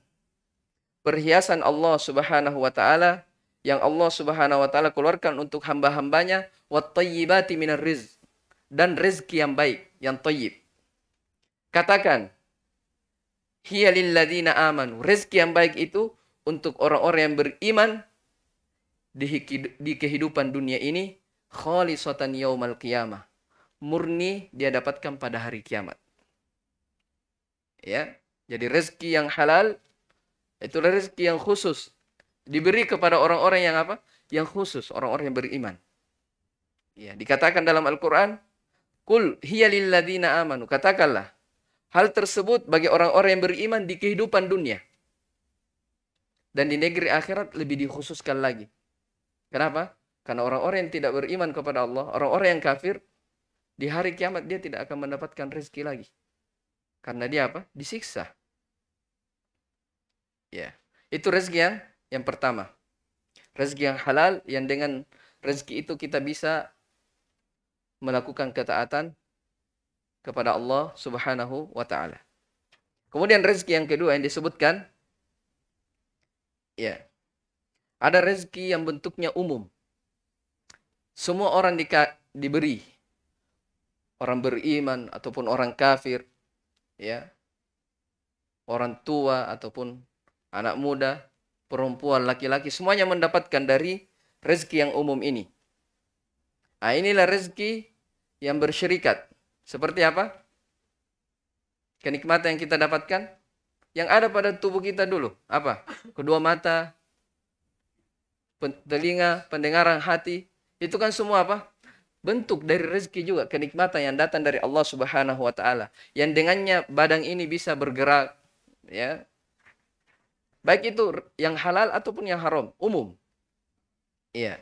Speaker 1: perhiasan Allah Subhanahu wa taala yang Allah Subhanahu wa taala keluarkan untuk hamba-hambanya wattayyibati minar rizq dan rezeki yang baik, yang thayyib. Katakan hiya lilladzina amanu. Rezeki yang baik itu untuk orang-orang yang beriman di, di kehidupan dunia ini khalisatan yaumal qiyamah. Murni dia dapatkan pada hari kiamat. Ya. Jadi rezeki yang halal itu rezeki yang khusus Diberi kepada orang-orang yang apa? Yang khusus, orang-orang yang beriman. Ya, dikatakan dalam Al-Qur'an, "Qul hiya lilladzina amanu." Katakanlah, hal tersebut bagi orang-orang yang beriman di kehidupan dunia. Dan di negeri akhirat lebih dikhususkan lagi. Kenapa? Karena orang-orang yang tidak beriman kepada Allah, orang-orang yang kafir, di hari kiamat dia tidak akan mendapatkan rezeki lagi. Karena dia apa? Disiksa. Ya. Itu rezeki yang yang pertama, rezeki yang halal yang dengan rezeki itu kita bisa melakukan ketaatan kepada Allah Subhanahu wa taala. Kemudian rezeki yang kedua yang disebutkan ya. Ada rezeki yang bentuknya umum. Semua orang di, diberi. Orang beriman ataupun orang kafir ya. Orang tua ataupun anak muda perempuan, laki-laki, semuanya mendapatkan dari rezeki yang umum ini. Nah, inilah rezeki yang bersyirikat. Seperti apa? Kenikmatan yang kita dapatkan yang ada pada tubuh kita dulu. Apa? Kedua mata, telinga, pendengaran, hati. Itu kan semua apa? bentuk dari rezeki juga kenikmatan yang datang dari Allah Subhanahu wa taala yang dengannya badan ini bisa bergerak ya Baik itu yang halal ataupun yang haram, umum. Iya.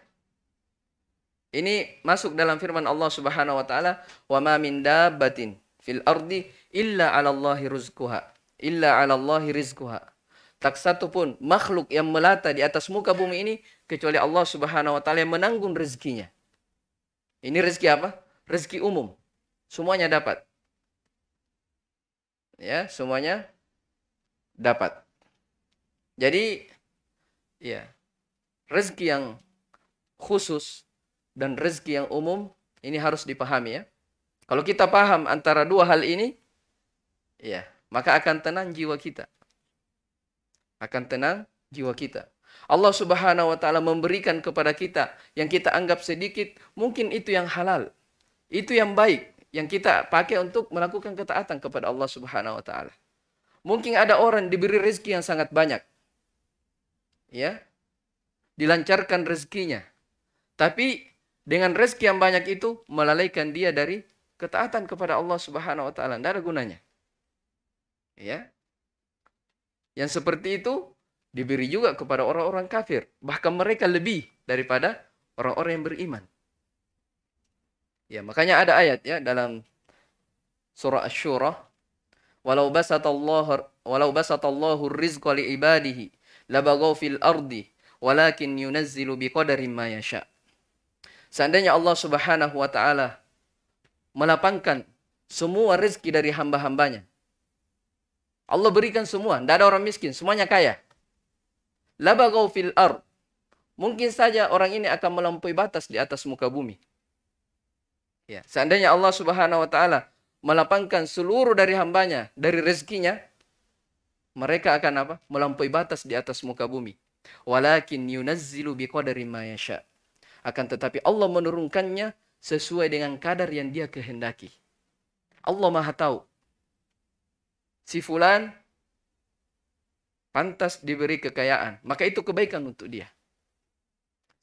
Speaker 1: Ini masuk dalam firman Allah Subhanahu wa taala, "Wa ma min dabbatin fil ardi illa 'ala Allahi rizquha." Illa 'ala Allahi rizquha. Tak satu pun makhluk yang melata di atas muka bumi ini kecuali Allah Subhanahu wa taala yang menanggung rezekinya. Ini rezeki apa? Rezeki umum. Semuanya dapat. Ya, semuanya dapat. Jadi ya rezeki yang khusus dan rezeki yang umum ini harus dipahami ya. Kalau kita paham antara dua hal ini ya, maka akan tenang jiwa kita. Akan tenang jiwa kita. Allah Subhanahu wa taala memberikan kepada kita yang kita anggap sedikit, mungkin itu yang halal. Itu yang baik yang kita pakai untuk melakukan ketaatan kepada Allah Subhanahu wa taala. Mungkin ada orang diberi rezeki yang sangat banyak, ya dilancarkan rezekinya tapi dengan rezeki yang banyak itu melalaikan dia dari ketaatan kepada Allah Subhanahu wa taala. Tidak ada gunanya. Ya. Yang seperti itu diberi juga kepada orang-orang kafir, bahkan mereka lebih daripada orang-orang yang beriman. Ya, makanya ada ayat ya dalam surah Asy-Syura, "Walau basatallahu walau basatallahu rizqa li ibadihi labagaw fil ardi walakin yunazzilu biqadarin ma yasha. Seandainya Allah Subhanahu wa taala melapangkan semua rezeki dari hamba-hambanya. Allah berikan semua, tidak ada orang miskin, semuanya kaya. Labagaw fil ard. Mungkin saja orang ini akan melampaui batas di atas muka bumi. Ya, seandainya Allah Subhanahu wa taala melapangkan seluruh dari hambanya, dari rezekinya, mereka akan apa? Melampaui batas di atas muka bumi. Walakin yunazzilu biqadari ma yasha. Akan tetapi Allah menurunkannya sesuai dengan kadar yang dia kehendaki. Allah Maha tahu. Si fulan pantas diberi kekayaan, maka itu kebaikan untuk dia.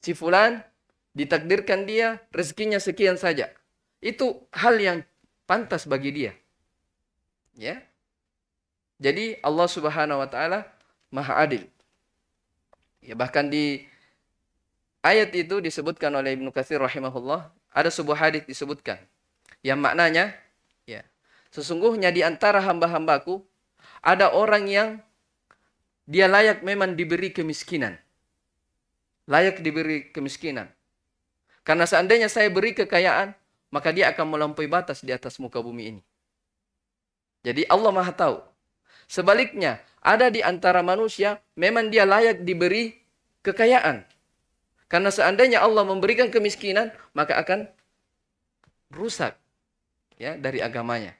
Speaker 1: Si fulan ditakdirkan dia rezekinya sekian saja. Itu hal yang pantas bagi dia. Ya, jadi Allah Subhanahu wa taala Maha Adil. Ya bahkan di ayat itu disebutkan oleh Ibnu Katsir rahimahullah, ada sebuah hadis disebutkan yang maknanya ya sesungguhnya di antara hamba-hambaku ada orang yang dia layak memang diberi kemiskinan. Layak diberi kemiskinan. Karena seandainya saya beri kekayaan, maka dia akan melampaui batas di atas muka bumi ini. Jadi Allah Maha tahu Sebaliknya, ada di antara manusia memang dia layak diberi kekayaan. Karena seandainya Allah memberikan kemiskinan, maka akan rusak ya dari agamanya.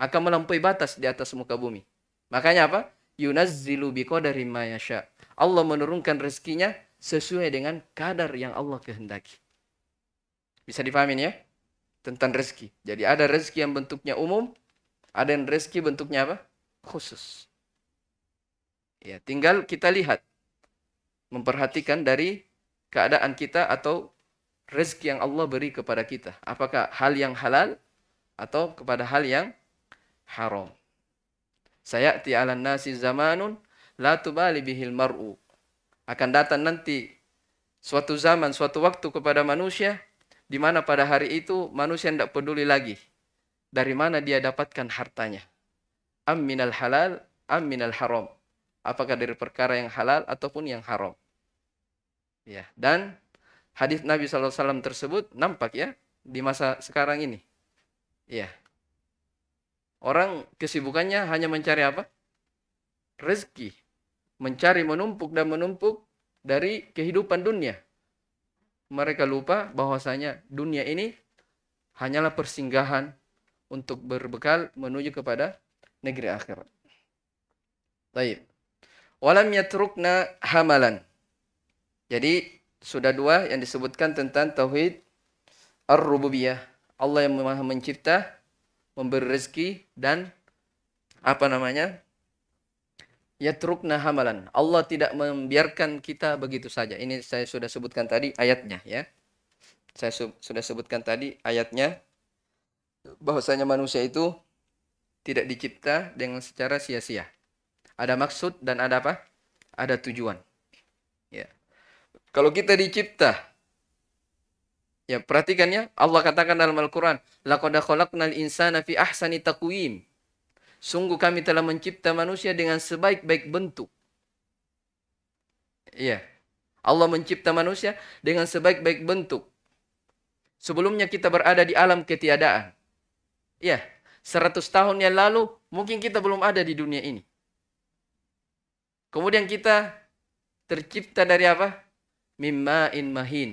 Speaker 1: Akan melampaui batas di atas muka bumi. Makanya apa? Yunazzilu biqadari ma yasha. Allah menurunkan rezekinya sesuai dengan kadar yang Allah kehendaki. Bisa dipahamin ya? Tentang rezeki. Jadi ada rezeki yang bentuknya umum, ada yang rezeki bentuknya apa? khusus. Ya, tinggal kita lihat memperhatikan dari keadaan kita atau rezeki yang Allah beri kepada kita. Apakah hal yang halal atau kepada hal yang haram. saya 'alan nasi zamanun la tubali bihil mar'u. Akan datang nanti suatu zaman, suatu waktu kepada manusia di mana pada hari itu manusia tidak peduli lagi dari mana dia dapatkan hartanya am minal halal am minal haram apakah dari perkara yang halal ataupun yang haram ya dan hadis Nabi SAW tersebut nampak ya di masa sekarang ini ya orang kesibukannya hanya mencari apa rezeki mencari menumpuk dan menumpuk dari kehidupan dunia mereka lupa bahwasanya dunia ini hanyalah persinggahan untuk berbekal menuju kepada negeri akhirat. Baik. Walam yatrukna hamalan. Jadi sudah dua yang disebutkan tentang tauhid ar-rububiyah. Allah yang Maha mencipta, memberi rezeki dan apa namanya? Yatrukna hamalan. Allah tidak membiarkan kita begitu saja. Ini saya sudah sebutkan tadi ayatnya ya. Saya sudah sebutkan tadi ayatnya bahwasanya manusia itu tidak dicipta dengan secara sia-sia. Ada maksud dan ada apa? Ada tujuan. Ya. Kalau kita dicipta, ya perhatikan ya Allah katakan dalam Al-Qur'an, laqad khalaqnal insana fi ahsani taqwim. Sungguh kami telah mencipta manusia dengan sebaik-baik bentuk. Ya, Allah mencipta manusia dengan sebaik-baik bentuk. Sebelumnya kita berada di alam ketiadaan. Iya. 100 tahun yang lalu, mungkin kita belum ada di dunia ini. Kemudian kita tercipta dari apa? Mimma'in mahin.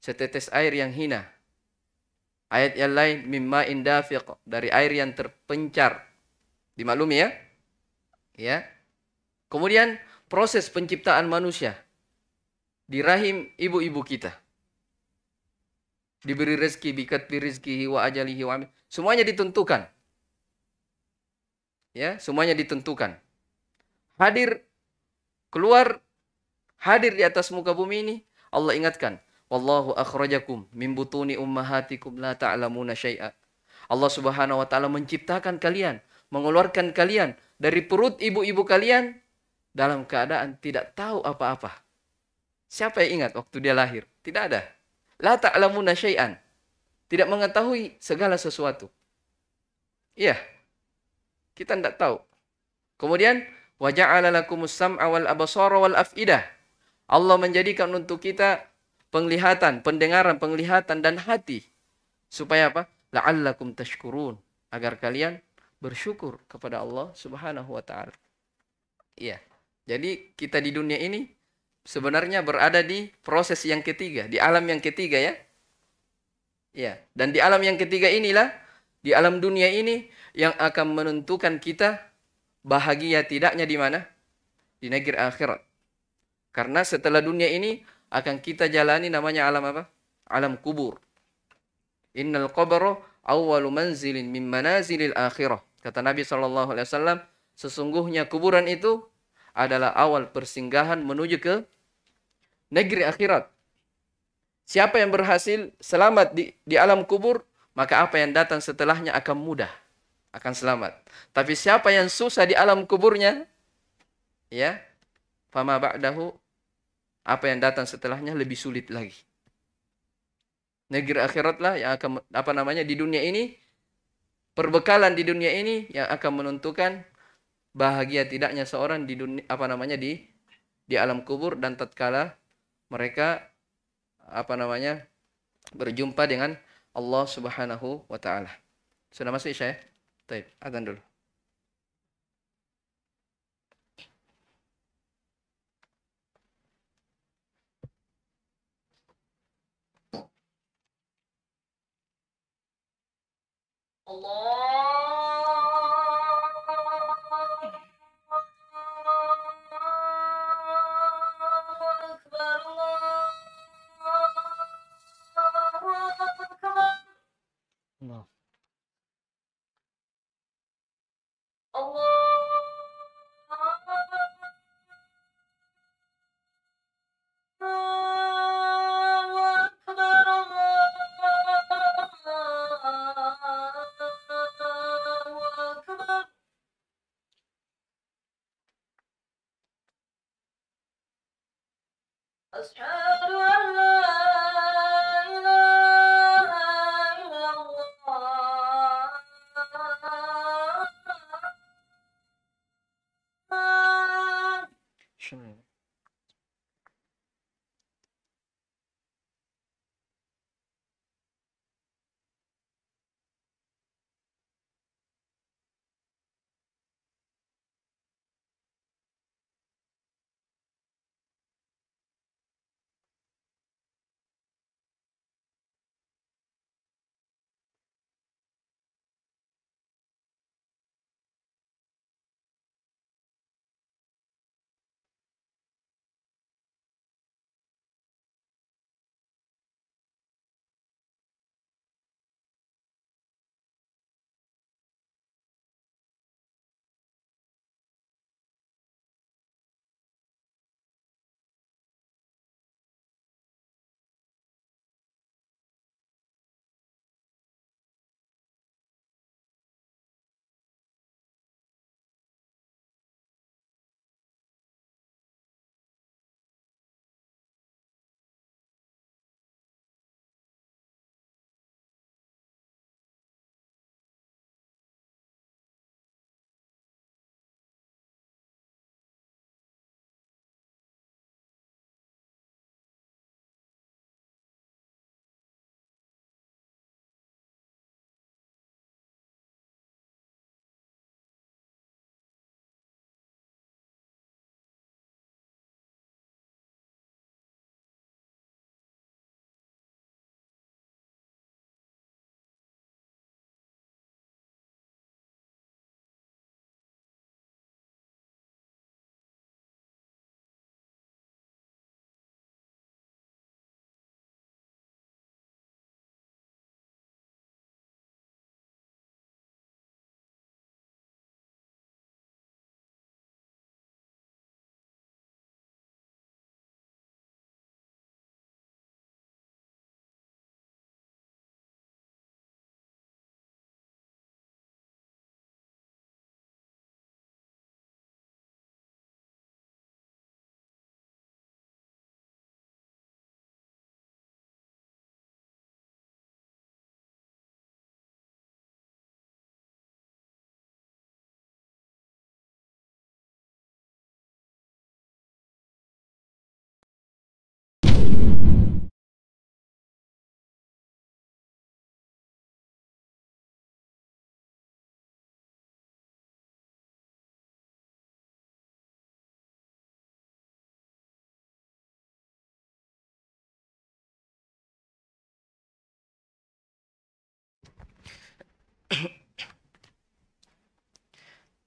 Speaker 1: Setetes air yang hina. Ayat yang lain, mimma'in dafiq. Dari air yang terpencar. Dimaklumi ya? Ya. Kemudian proses penciptaan manusia di rahim ibu-ibu kita. Diberi rezeki bikat rezeki, hiwa ajalihi wa amin. Semuanya ditentukan. Ya, semuanya ditentukan. Hadir keluar hadir di atas muka bumi ini Allah ingatkan, wallahu akhrajakum min butuni ummahatikum la ta'lamuna syai'a. Allah Subhanahu wa taala menciptakan kalian, mengeluarkan kalian dari perut ibu-ibu kalian dalam keadaan tidak tahu apa-apa. Siapa yang ingat waktu dia lahir? Tidak ada. La ta'lamuna syai'an tidak mengetahui segala sesuatu. Iya. Kita tidak tahu. Kemudian wajah lakumus sam'a awal abasor wal af'idah. Allah menjadikan untuk kita penglihatan, pendengaran, penglihatan dan hati. Supaya apa? La'allakum tashkurun. Agar kalian bersyukur kepada Allah Subhanahu wa taala. Iya. Jadi kita di dunia ini sebenarnya berada di proses yang ketiga, di alam yang ketiga ya Ya, dan di alam yang ketiga inilah di alam dunia ini yang akan menentukan kita bahagia tidaknya di mana? Di negeri akhirat. Karena setelah dunia ini akan kita jalani namanya alam apa? Alam kubur. Innal qabra awwalu manzilin min manazilil akhirah. Kata Nabi saw. sesungguhnya kuburan itu adalah awal persinggahan menuju ke negeri akhirat. Siapa yang berhasil selamat di, di alam kubur, maka apa yang datang setelahnya akan mudah, akan selamat. Tapi siapa yang susah di alam kuburnya, ya, fama ba'dahu, apa yang datang setelahnya lebih sulit lagi. Negeri akhiratlah yang akan apa namanya di dunia ini perbekalan di dunia ini yang akan menentukan bahagia tidaknya seorang di dunia apa namanya di di alam kubur dan tatkala mereka apa namanya berjumpa dengan Allah Subhanahu wa taala. Sudah masuk Isya ya? Baik, azan dulu. Allah No.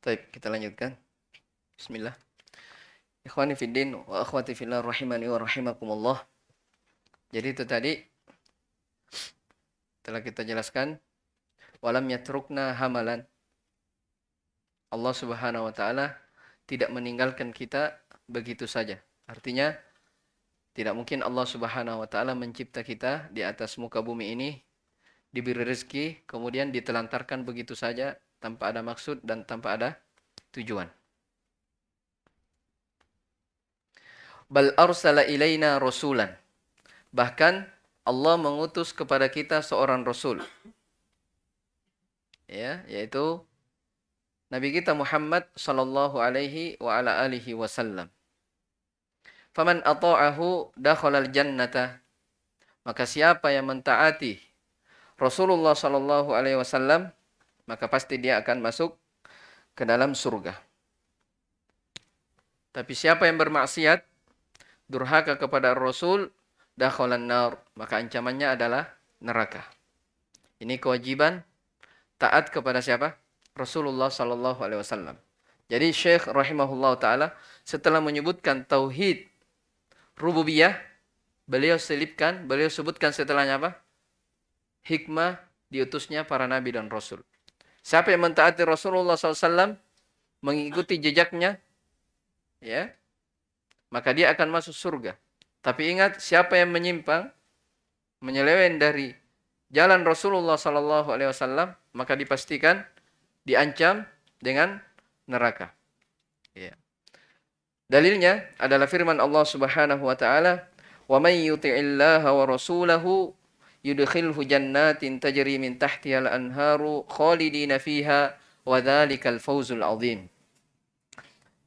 Speaker 1: Baik, kita lanjutkan. Bismillah. Ikhwani fiddin wa akhwati fillah rahimani wa rahimakumullah. Jadi itu tadi telah kita jelaskan walam yatrukna hamalan. Allah Subhanahu wa taala tidak meninggalkan kita begitu saja. Artinya tidak mungkin Allah Subhanahu wa taala mencipta kita di atas muka bumi ini diberi rezeki kemudian ditelantarkan begitu saja tanpa ada maksud dan tanpa ada tujuan. Bal arsala ilaina rasulan. Bahkan Allah mengutus kepada kita seorang rasul. Ya, yaitu Nabi kita Muhammad sallallahu alaihi wa ala alihi wasallam. Faman ata'ahu dakhala jannata Maka siapa yang mentaati Rasulullah sallallahu alaihi wasallam maka pasti dia akan masuk ke dalam surga. Tapi siapa yang bermaksiat, durhaka kepada Rasul, dakhalan nar, maka ancamannya adalah neraka. Ini kewajiban taat kepada siapa? Rasulullah sallallahu alaihi wasallam. Jadi Syekh rahimahullah taala setelah menyebutkan tauhid rububiyah, beliau selipkan, beliau sebutkan setelahnya apa? Hikmah diutusnya para nabi dan rasul. Siapa yang mentaati Rasulullah SAW, mengikuti jejaknya, ya, maka dia akan masuk surga. Tapi ingat, siapa yang menyimpang, menyeleweng dari jalan Rasulullah Sallallahu Alaihi Wasallam, maka dipastikan diancam dengan neraka. Ya. Dalilnya adalah firman Allah Subhanahu Wa Taala, "Wa wa rasulahu yudkhilhu jannatin tajri min al anharu khalidina fiha wa dzalikal fawzul azim.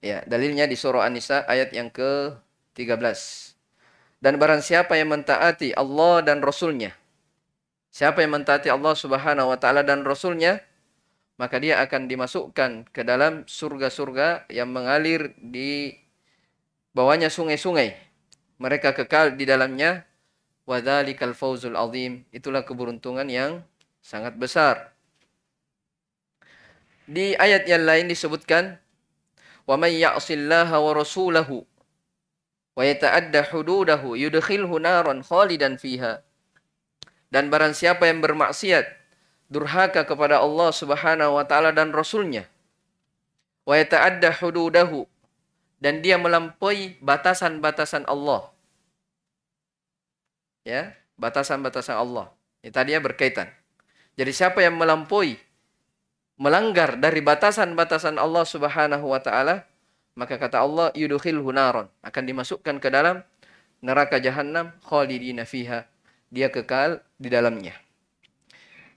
Speaker 1: Ya, dalilnya di surah An-Nisa ayat yang ke-13. Dan barang siapa yang mentaati Allah dan Rasulnya. Siapa yang mentaati Allah subhanahu wa ta'ala dan Rasulnya. Maka dia akan dimasukkan ke dalam surga-surga yang mengalir di bawahnya sungai-sungai. Mereka kekal di dalamnya Wadzalikal fawzul azim. Itulah keberuntungan yang sangat besar. Di ayat yang lain disebutkan wa may ya'sillaha wa rasulahu wa yata'adda hududahu yudkhilhu naran khalidan fiha. Dan barang siapa yang bermaksiat durhaka kepada Allah Subhanahu wa taala dan rasulnya wa yata'adda hududahu dan dia melampaui batasan-batasan Allah ya batasan-batasan Allah. Ini tadinya berkaitan. Jadi siapa yang melampaui melanggar dari batasan-batasan Allah Subhanahu wa taala, maka kata Allah yudkhilhu naron, akan dimasukkan ke dalam neraka jahanam khalidina fiha. Dia kekal di dalamnya.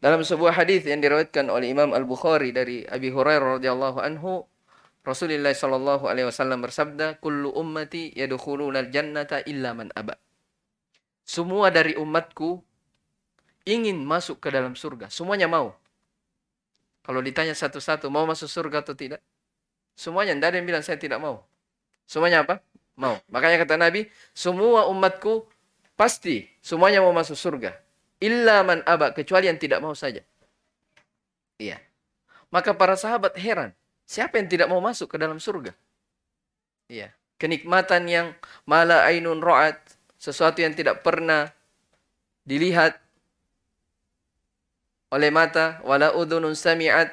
Speaker 1: Dalam sebuah hadis yang diriwayatkan oleh Imam Al-Bukhari dari Abi Hurairah radhiyallahu anhu, Rasulullah Sallallahu alaihi wasallam bersabda, "Kullu ummati yadkhuluna al-jannata illa man abad. Semua dari umatku ingin masuk ke dalam surga. Semuanya mau. Kalau ditanya satu-satu, mau masuk surga atau tidak? Semuanya, tidak ada yang bilang saya tidak mau. Semuanya apa? Mau. Makanya kata Nabi, semua umatku pasti semuanya mau masuk surga. Illa man aba, kecuali yang tidak mau saja. Iya. Maka para sahabat heran, siapa yang tidak mau masuk ke dalam surga? Iya. Kenikmatan yang mala ainun ro'at, sesuatu yang tidak pernah dilihat oleh mata, wala udhunun sami'at,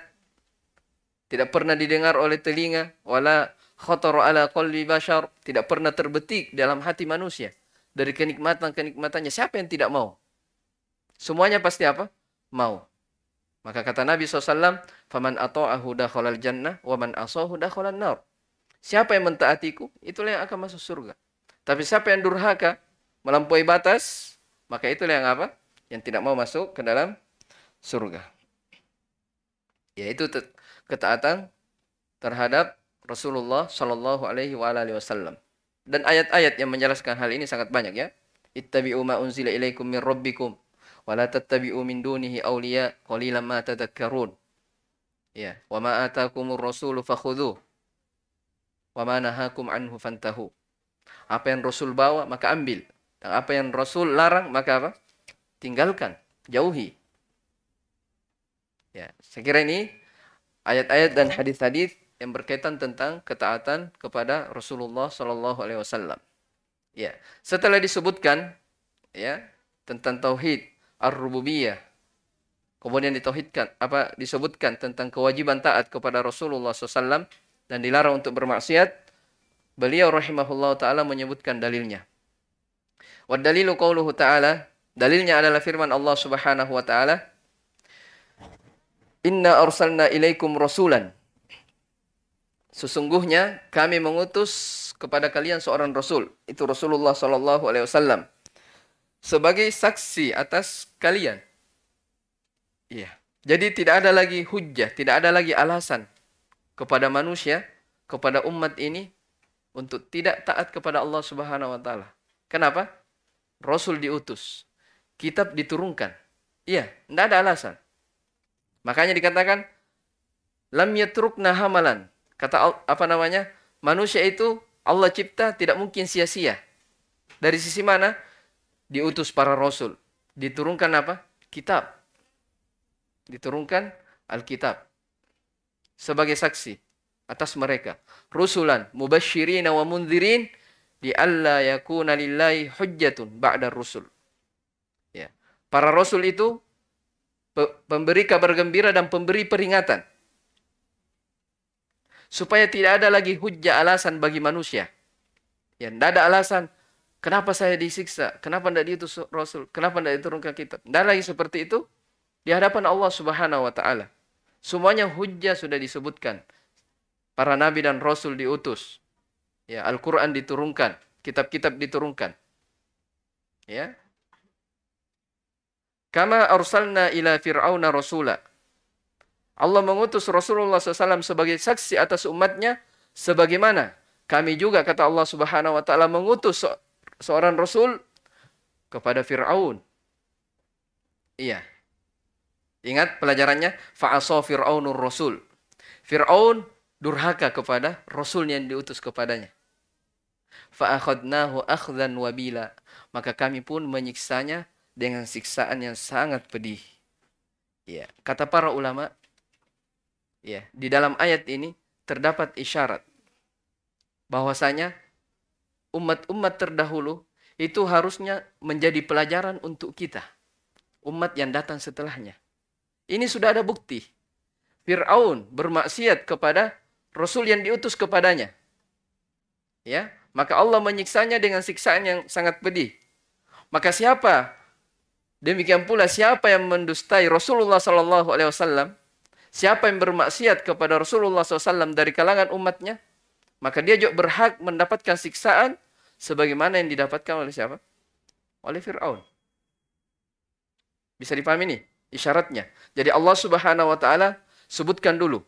Speaker 1: tidak pernah didengar oleh telinga, wala khotor ala qalbi bashar, tidak pernah terbetik dalam hati manusia dari kenikmatan-kenikmatannya. Siapa yang tidak mau? Semuanya pasti apa? Mau. Maka kata Nabi SAW, Faman ato'ahu dakhalal jannah, waman asohu dakhalal nar. Siapa yang mentaatiku, itulah yang akan masuk surga. Tapi siapa yang durhaka, melampaui batas, maka itulah yang apa? Yang tidak mau masuk ke dalam surga. Yaitu ketaatan terhadap Rasulullah Shallallahu Alaihi Wasallam. Dan ayat-ayat yang menjelaskan hal ini sangat banyak ya. Ittabi'u ma unzila ilaikum min rabbikum wa la tattabi'u min dunihi awliya qalilan ma tadhakkarun. Ya, wa ma atakumur rasulu fakhudhu wa ma nahakum anhu fantahu. Apa yang Rasul bawa maka ambil. Dan apa yang Rasul larang maka apa? Tinggalkan, jauhi. Ya, saya kira ini ayat-ayat dan hadis-hadis yang berkaitan tentang ketaatan kepada Rasulullah Shallallahu Alaihi Wasallam. Ya, setelah disebutkan ya tentang tauhid ar-rububiyah, kemudian ditauhidkan apa disebutkan tentang kewajiban taat kepada Rasulullah SAW dan dilarang untuk bermaksiat, beliau rahimahullah taala menyebutkan dalilnya. Wadalilu qawluhu qauluhu ta'ala, dalilnya adalah firman Allah Subhanahu wa taala, "Inna arsalna ilaikum rasulan." Sesungguhnya kami mengutus kepada kalian seorang rasul, itu Rasulullah sallallahu alaihi wasallam sebagai saksi atas kalian. Iya. Jadi tidak ada lagi hujah, tidak ada lagi alasan kepada manusia, kepada umat ini untuk tidak taat kepada Allah Subhanahu wa taala. Kenapa? Rasul diutus. Kitab diturunkan. Iya, tidak ada alasan. Makanya dikatakan, Lam yatrukna hamalan. Kata apa namanya? Manusia itu Allah cipta tidak mungkin sia-sia. Dari sisi mana? Diutus para Rasul. Diturunkan apa? Kitab. Diturunkan Alkitab. Sebagai saksi atas mereka. Rusulan, mubashirina wa mundhirin di alla yakuna lillahi hujjatun ba'da rusul. Ya. Para rasul itu pemberi kabar gembira dan pemberi peringatan. Supaya tidak ada lagi hujah alasan bagi manusia. Ya, tidak ada alasan kenapa saya disiksa, kenapa tidak diutus rasul, kenapa tidak diturunkan kitab. Tidak lagi seperti itu di hadapan Allah Subhanahu wa taala. Semuanya hujah sudah disebutkan. Para nabi dan rasul diutus Ya, Al-Qur'an diturunkan, kitab-kitab diturunkan. Ya. Kama arsalna ila fir'auna rasula. Allah mengutus Rasulullah SAW sebagai saksi atas umatnya sebagaimana kami juga kata Allah Subhanahu wa taala mengutus seorang rasul kepada Firaun. Iya. Ingat pelajarannya fa'asa Firaunur rasul. Firaun durhaka kepada rasul yang diutus kepadanya fa'akhadnahu akhdan wabila. Maka kami pun menyiksanya dengan siksaan yang sangat pedih. Ya, kata para ulama, ya, di dalam ayat ini terdapat isyarat bahwasanya umat-umat terdahulu itu harusnya menjadi pelajaran untuk kita, umat yang datang setelahnya. Ini sudah ada bukti. Fir'aun bermaksiat kepada Rasul yang diutus kepadanya. Ya, maka Allah menyiksanya dengan siksaan yang sangat pedih. Maka siapa? Demikian pula siapa yang mendustai Rasulullah Sallallahu Alaihi Wasallam? Siapa yang bermaksiat kepada Rasulullah SAW dari kalangan umatnya? Maka dia juga berhak mendapatkan siksaan sebagaimana yang didapatkan oleh siapa? Oleh Fir'aun. Bisa dipahami nih isyaratnya. Jadi Allah Subhanahu wa taala sebutkan dulu.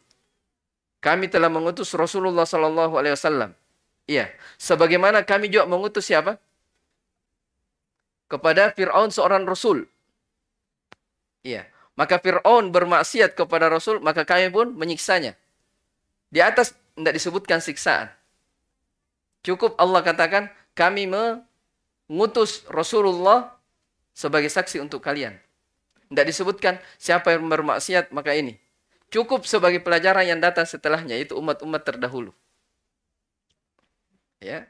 Speaker 1: Kami telah mengutus Rasulullah sallallahu alaihi wasallam Iya. Sebagaimana kami juga mengutus siapa? Kepada Fir'aun seorang Rasul. Iya. Maka Fir'aun bermaksiat kepada Rasul, maka kami pun menyiksanya. Di atas tidak disebutkan siksaan. Cukup Allah katakan, kami mengutus Rasulullah sebagai saksi untuk kalian. Tidak disebutkan siapa yang bermaksiat, maka ini. Cukup sebagai pelajaran yang datang setelahnya, yaitu umat-umat terdahulu ya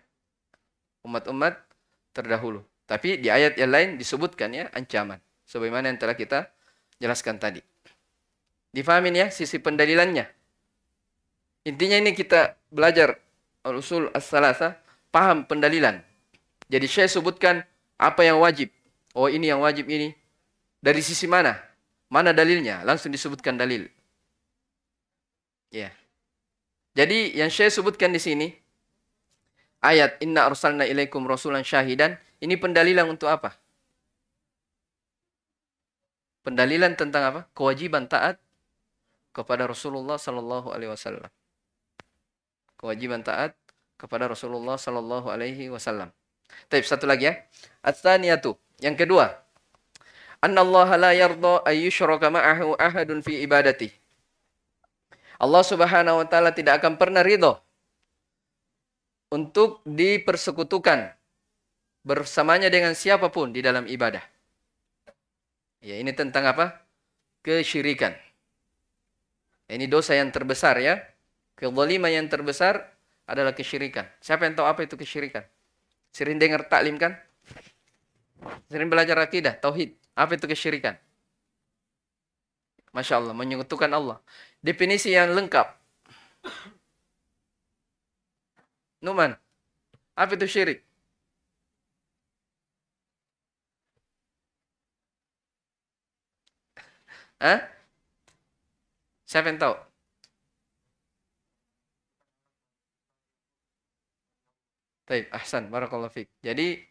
Speaker 1: umat-umat terdahulu. Tapi di ayat yang lain disebutkan ya ancaman. Sebagaimana yang telah kita jelaskan tadi. Difahamin ya sisi pendalilannya. Intinya ini kita belajar usul as-salasa, paham pendalilan. Jadi saya sebutkan apa yang wajib. Oh ini yang wajib ini. Dari sisi mana? Mana dalilnya? Langsung disebutkan dalil. Ya. Jadi yang saya sebutkan di sini ayat inna arsalna ilaikum rasulan syahidan ini pendalilan untuk apa? Pendalilan tentang apa? Kewajiban taat kepada Rasulullah sallallahu alaihi wasallam. Kewajiban taat kepada Rasulullah sallallahu alaihi wasallam. Tapi satu lagi ya. At-thaniyatu. Yang kedua. Annallaha la yarda ayyushraka ma'ahu ahadun fi ibadati. Allah Subhanahu wa taala tidak akan pernah ridho untuk dipersekutukan bersamanya dengan siapapun di dalam ibadah. Ya, ini tentang apa? Kesyirikan. Ini dosa yang terbesar ya. Kezaliman yang terbesar adalah kesyirikan. Siapa yang tahu apa itu kesyirikan? Sering dengar taklim kan? Sering belajar akidah, tauhid. Apa itu kesyirikan? Masya Allah, menyekutukan Allah. Definisi yang lengkap Numan, apa itu syirik? Hah? Siapa yang tahu? Taib, ahsan, barakallahu fiik. Jadi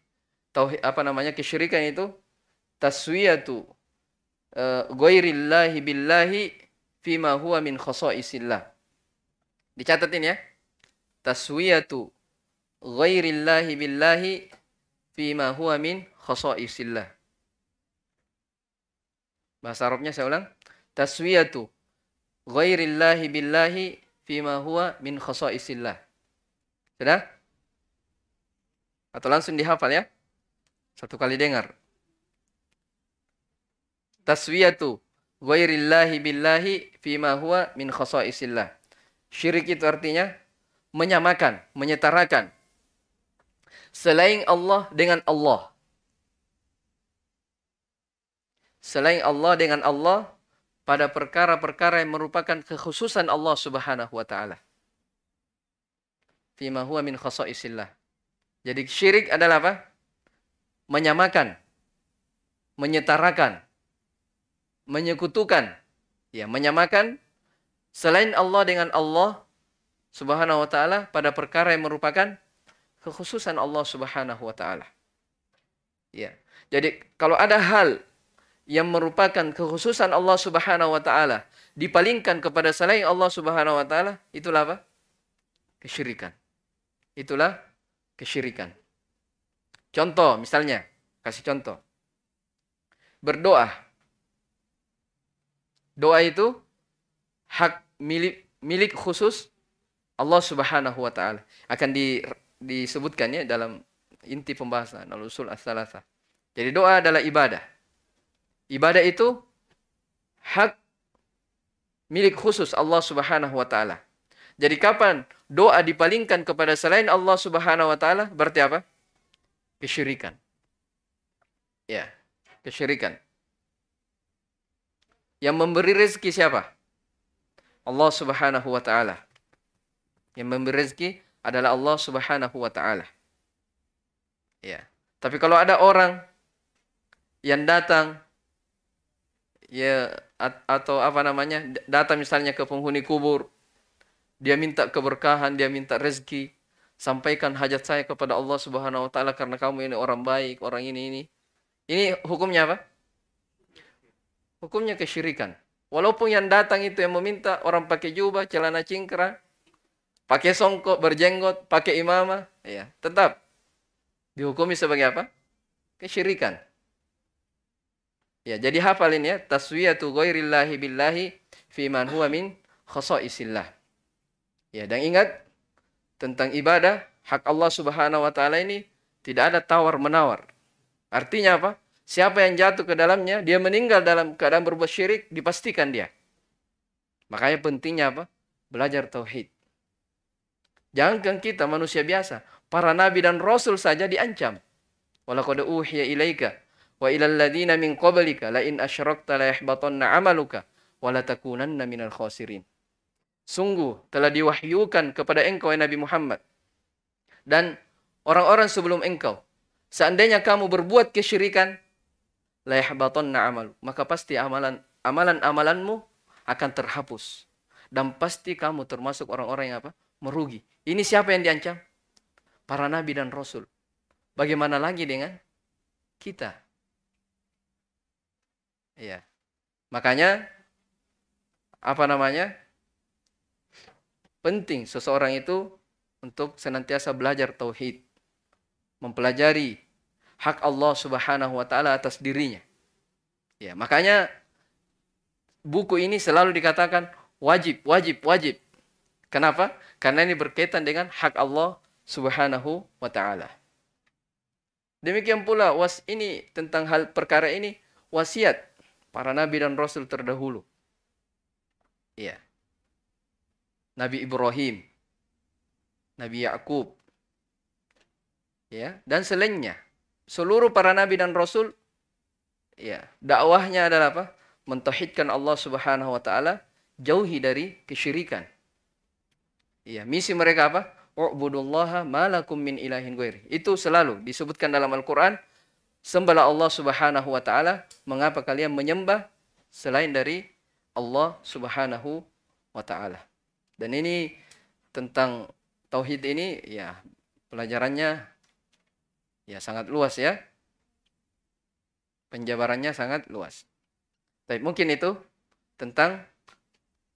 Speaker 1: tauhid apa namanya kesyirikan itu taswiyatu uh, billahi fima huwa min khasaisillah. Dicatatin ya taswiyatu ghairillahi billahi fima huwa min khasaisillah. Bahasa Arabnya saya ulang. Taswiyatu ghairillahi billahi fima huwa min khasaisillah. Sudah? Atau langsung dihafal ya. Satu kali dengar. Taswiyatu ghairillahi billahi fima huwa min khasaisillah. Syirik itu artinya menyamakan, menyetarakan selain Allah dengan Allah. Selain Allah dengan Allah pada perkara-perkara yang merupakan kekhususan Allah Subhanahu wa taala. Fima huwa min khasaisillah. Jadi syirik adalah apa? Menyamakan, menyetarakan, menyekutukan. Ya, menyamakan selain Allah dengan Allah Subhanahu wa taala pada perkara yang merupakan kekhususan Allah Subhanahu wa taala. Ya. Jadi kalau ada hal yang merupakan kekhususan Allah Subhanahu wa taala dipalingkan kepada selain Allah Subhanahu wa taala, itulah apa? Kesyirikan. Itulah kesyirikan. Contoh misalnya, kasih contoh. Berdoa. Doa itu hak milik milik khusus Allah Subhanahu wa taala akan di, disebutkannya dalam inti pembahasan al-usul as Jadi doa adalah ibadah. Ibadah itu hak milik khusus Allah Subhanahu wa taala. Jadi kapan doa dipalingkan kepada selain Allah Subhanahu wa taala berarti apa? Kesyirikan. Ya, kesyirikan. Yang memberi rezeki siapa? Allah Subhanahu wa taala. Yang memberi rezeki adalah Allah Subhanahu wa taala. Ya. Tapi kalau ada orang yang datang ya atau apa namanya datang misalnya ke penghuni kubur dia minta keberkahan dia minta rezeki sampaikan hajat saya kepada Allah Subhanahu wa taala karena kamu ini orang baik orang ini ini ini hukumnya apa hukumnya kesyirikan walaupun yang datang itu yang meminta orang pakai jubah celana cingkrang pakai songkok, berjenggot, pakai imamah, ya, tetap dihukumi sebagai apa? Kesyirikan. Ya, jadi hafalin ya, taswiyatu ghairillahi billahi fi man huwa min khasaisillah. Ya, dan ingat tentang ibadah hak Allah Subhanahu wa taala ini tidak ada tawar-menawar. Artinya apa? Siapa yang jatuh ke dalamnya, dia meninggal dalam keadaan berbuat syirik, dipastikan dia. Makanya pentingnya apa? Belajar tauhid. Jangankan kita manusia biasa, para nabi dan rasul saja diancam. Walaqad uhiya ilaika wa ilal ladina min qablika la in asyrakta la yahbatanna 'amaluka wa la takunanna minal khasirin. Sungguh telah diwahyukan kepada engkau ya Nabi Muhammad dan orang-orang sebelum engkau. Seandainya kamu berbuat kesyirikan, la yahbatanna 'amalu, maka pasti amalan amalan-amalanmu akan terhapus dan pasti kamu termasuk orang-orang yang apa? merugi. Ini siapa yang diancam? Para nabi dan rasul. Bagaimana lagi dengan kita? Iya. Makanya apa namanya? Penting seseorang itu untuk senantiasa belajar tauhid, mempelajari hak Allah Subhanahu wa taala atas dirinya. Ya, makanya buku ini selalu dikatakan wajib, wajib, wajib. Kenapa? Karena ini berkaitan dengan hak Allah Subhanahu wa taala. Demikian pula was ini tentang hal perkara ini wasiat para nabi dan rasul terdahulu. Iya. Nabi Ibrahim, Nabi Yakub, ya, dan selainnya. Seluruh para nabi dan rasul ya, dakwahnya adalah apa? Mentauhidkan Allah Subhanahu wa taala, jauhi dari kesyirikan Iya, misi mereka apa? U'budullaha malakum min ilahin ghairi. Itu selalu disebutkan dalam Al-Qur'an. Sembahlah Allah Subhanahu wa taala. Mengapa kalian menyembah selain dari Allah Subhanahu wa taala? Dan ini tentang tauhid ini ya pelajarannya ya sangat luas ya. Penjabarannya sangat luas. Tapi mungkin itu tentang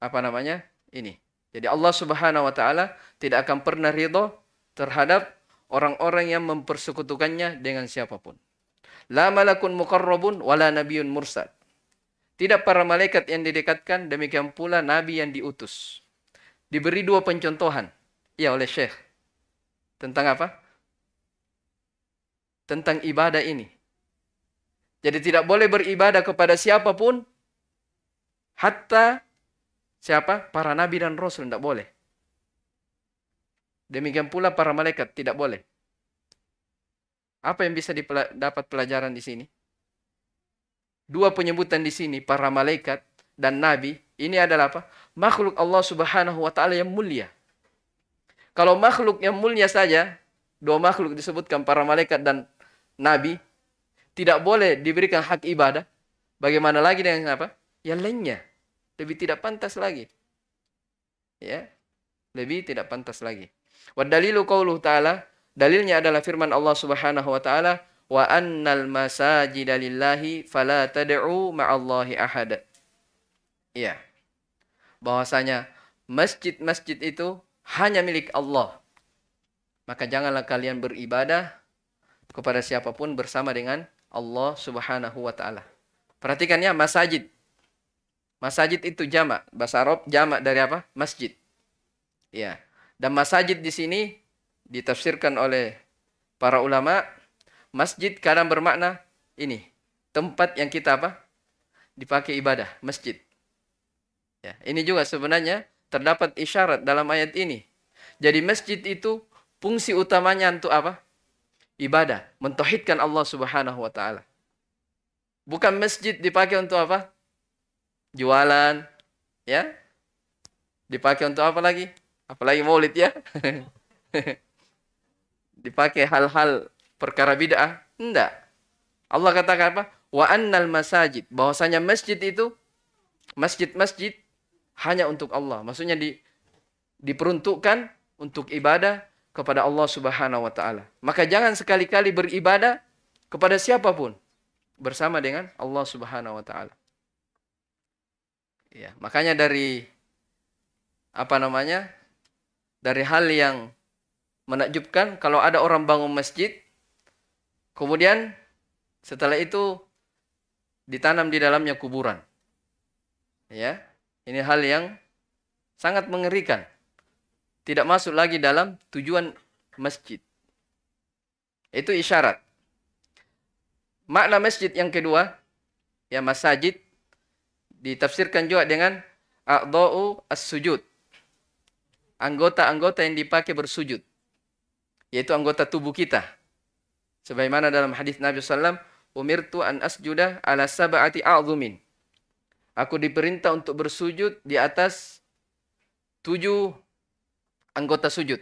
Speaker 1: apa namanya? ini jadi Allah Subhanahu wa taala tidak akan pernah ridho terhadap orang-orang yang mempersekutukannya dengan siapapun. La malakun muqarrabun wala nabiyyun mursal. Tidak para malaikat yang didekatkan, demikian pula nabi yang diutus. Diberi dua pencontohan ya oleh Syekh tentang apa? Tentang ibadah ini. Jadi tidak boleh beribadah kepada siapapun hatta siapa? Para nabi dan rasul tidak boleh. Demikian pula para malaikat tidak boleh. Apa yang bisa dapat pelajaran di sini? Dua penyebutan di sini para malaikat dan nabi ini adalah apa? Makhluk Allah Subhanahu wa taala yang mulia. Kalau makhluk yang mulia saja, dua makhluk disebutkan para malaikat dan nabi tidak boleh diberikan hak ibadah, bagaimana lagi dengan apa? Yang lainnya lebih tidak pantas lagi. Ya. Lebih tidak pantas lagi. Wa dalilu qauluhu ta'ala, dalilnya adalah firman Allah Subhanahu wa taala, "Wa annal masajida lillahi fala tad'u ma'allahi ahad. Ya. Bahwasanya masjid-masjid itu hanya milik Allah. Maka janganlah kalian beribadah kepada siapapun bersama dengan Allah Subhanahu wa taala. Perhatikan ya masjid. Masajid itu jamak, bahasa Arab jamak dari apa? Masjid. Ya. Dan masajid di sini ditafsirkan oleh para ulama, masjid kadang bermakna ini, tempat yang kita apa? dipakai ibadah, masjid. Ya, ini juga sebenarnya terdapat isyarat dalam ayat ini. Jadi masjid itu fungsi utamanya untuk apa? Ibadah, mentauhidkan Allah Subhanahu wa taala. Bukan masjid dipakai untuk apa? jualan, ya. Dipakai untuk apa lagi? Apalagi maulid ya. Dipakai hal-hal perkara bid'ah? Enggak. Allah katakan apa? Wa annal masajid. Bahwasanya masjid itu masjid-masjid hanya untuk Allah. Maksudnya di diperuntukkan untuk ibadah kepada Allah Subhanahu wa taala. Maka jangan sekali-kali beribadah kepada siapapun bersama dengan Allah Subhanahu wa taala. Ya, makanya dari apa namanya? Dari hal yang menakjubkan kalau ada orang bangun masjid kemudian setelah itu ditanam di dalamnya kuburan. Ya. Ini hal yang sangat mengerikan. Tidak masuk lagi dalam tujuan masjid. Itu isyarat. Makna masjid yang kedua, ya masajid Ditafsirkan juga dengan a'dha'u as-sujud. Anggota-anggota yang dipakai bersujud. Yaitu anggota tubuh kita. Sebagaimana dalam hadis Nabi SAW, Umirtu an asjuda ala sab'ati a'zumin. Aku diperintah untuk bersujud di atas tujuh anggota sujud.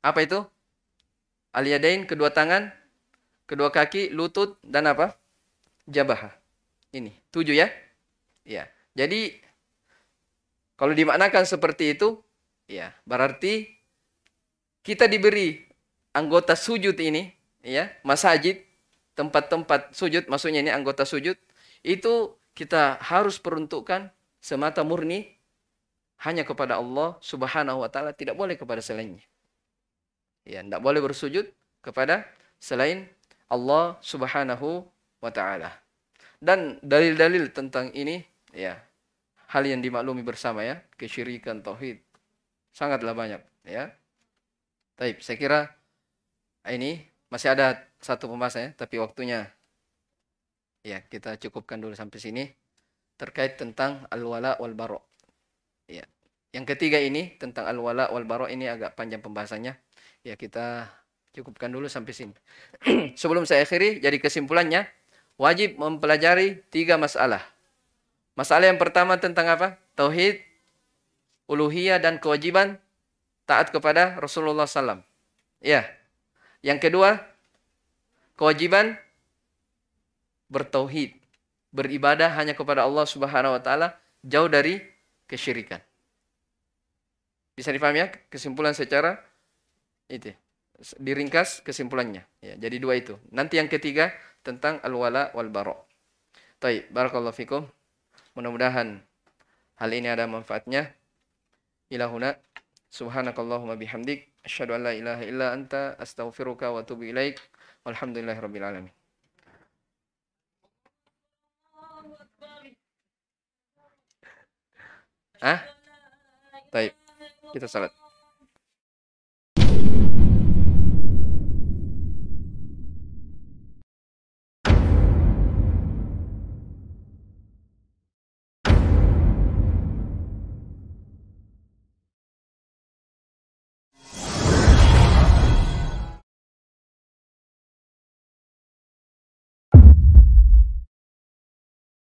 Speaker 1: Apa itu? Aliyadain, kedua tangan, kedua kaki, lutut, dan apa? Jabaha. Ini, tujuh ya. Ya. Jadi kalau dimaknakan seperti itu, ya, berarti kita diberi anggota sujud ini, ya, masajid, tempat-tempat sujud, maksudnya ini anggota sujud, itu kita harus peruntukkan semata murni hanya kepada Allah Subhanahu wa taala, tidak boleh kepada selainnya. Ya, tidak boleh bersujud kepada selain Allah Subhanahu wa taala. Dan dalil-dalil tentang ini ya hal yang dimaklumi bersama ya kesyirikan tauhid sangatlah banyak ya Taib, saya kira ah, ini masih ada satu pembahasan ya, tapi waktunya ya kita cukupkan dulu sampai sini terkait tentang al-wala wal barok Ya. Yang ketiga ini tentang al-wala wal barok ini agak panjang pembahasannya. Ya kita cukupkan dulu sampai sini. Sebelum saya akhiri, jadi kesimpulannya wajib mempelajari tiga masalah Masalah yang pertama tentang apa? Tauhid, uluhiyah dan kewajiban taat kepada Rasulullah SAW. Ya. Yang kedua, kewajiban bertauhid, beribadah hanya kepada Allah Subhanahu wa taala, jauh dari kesyirikan. Bisa dipahami ya kesimpulan secara itu. Diringkas kesimpulannya. Ya, jadi dua itu. Nanti yang ketiga tentang al-wala wal bara'. Baik, barakallahu fikum. Mudah-mudahan hal ini ada manfaatnya. Ilahuna subhanakallahumma bihamdik asyhadu an la ilaha illa anta astaghfiruka wa atubu ilaik. Walhamdulillahirabbil alamin. Ah? Baik. Kita salat.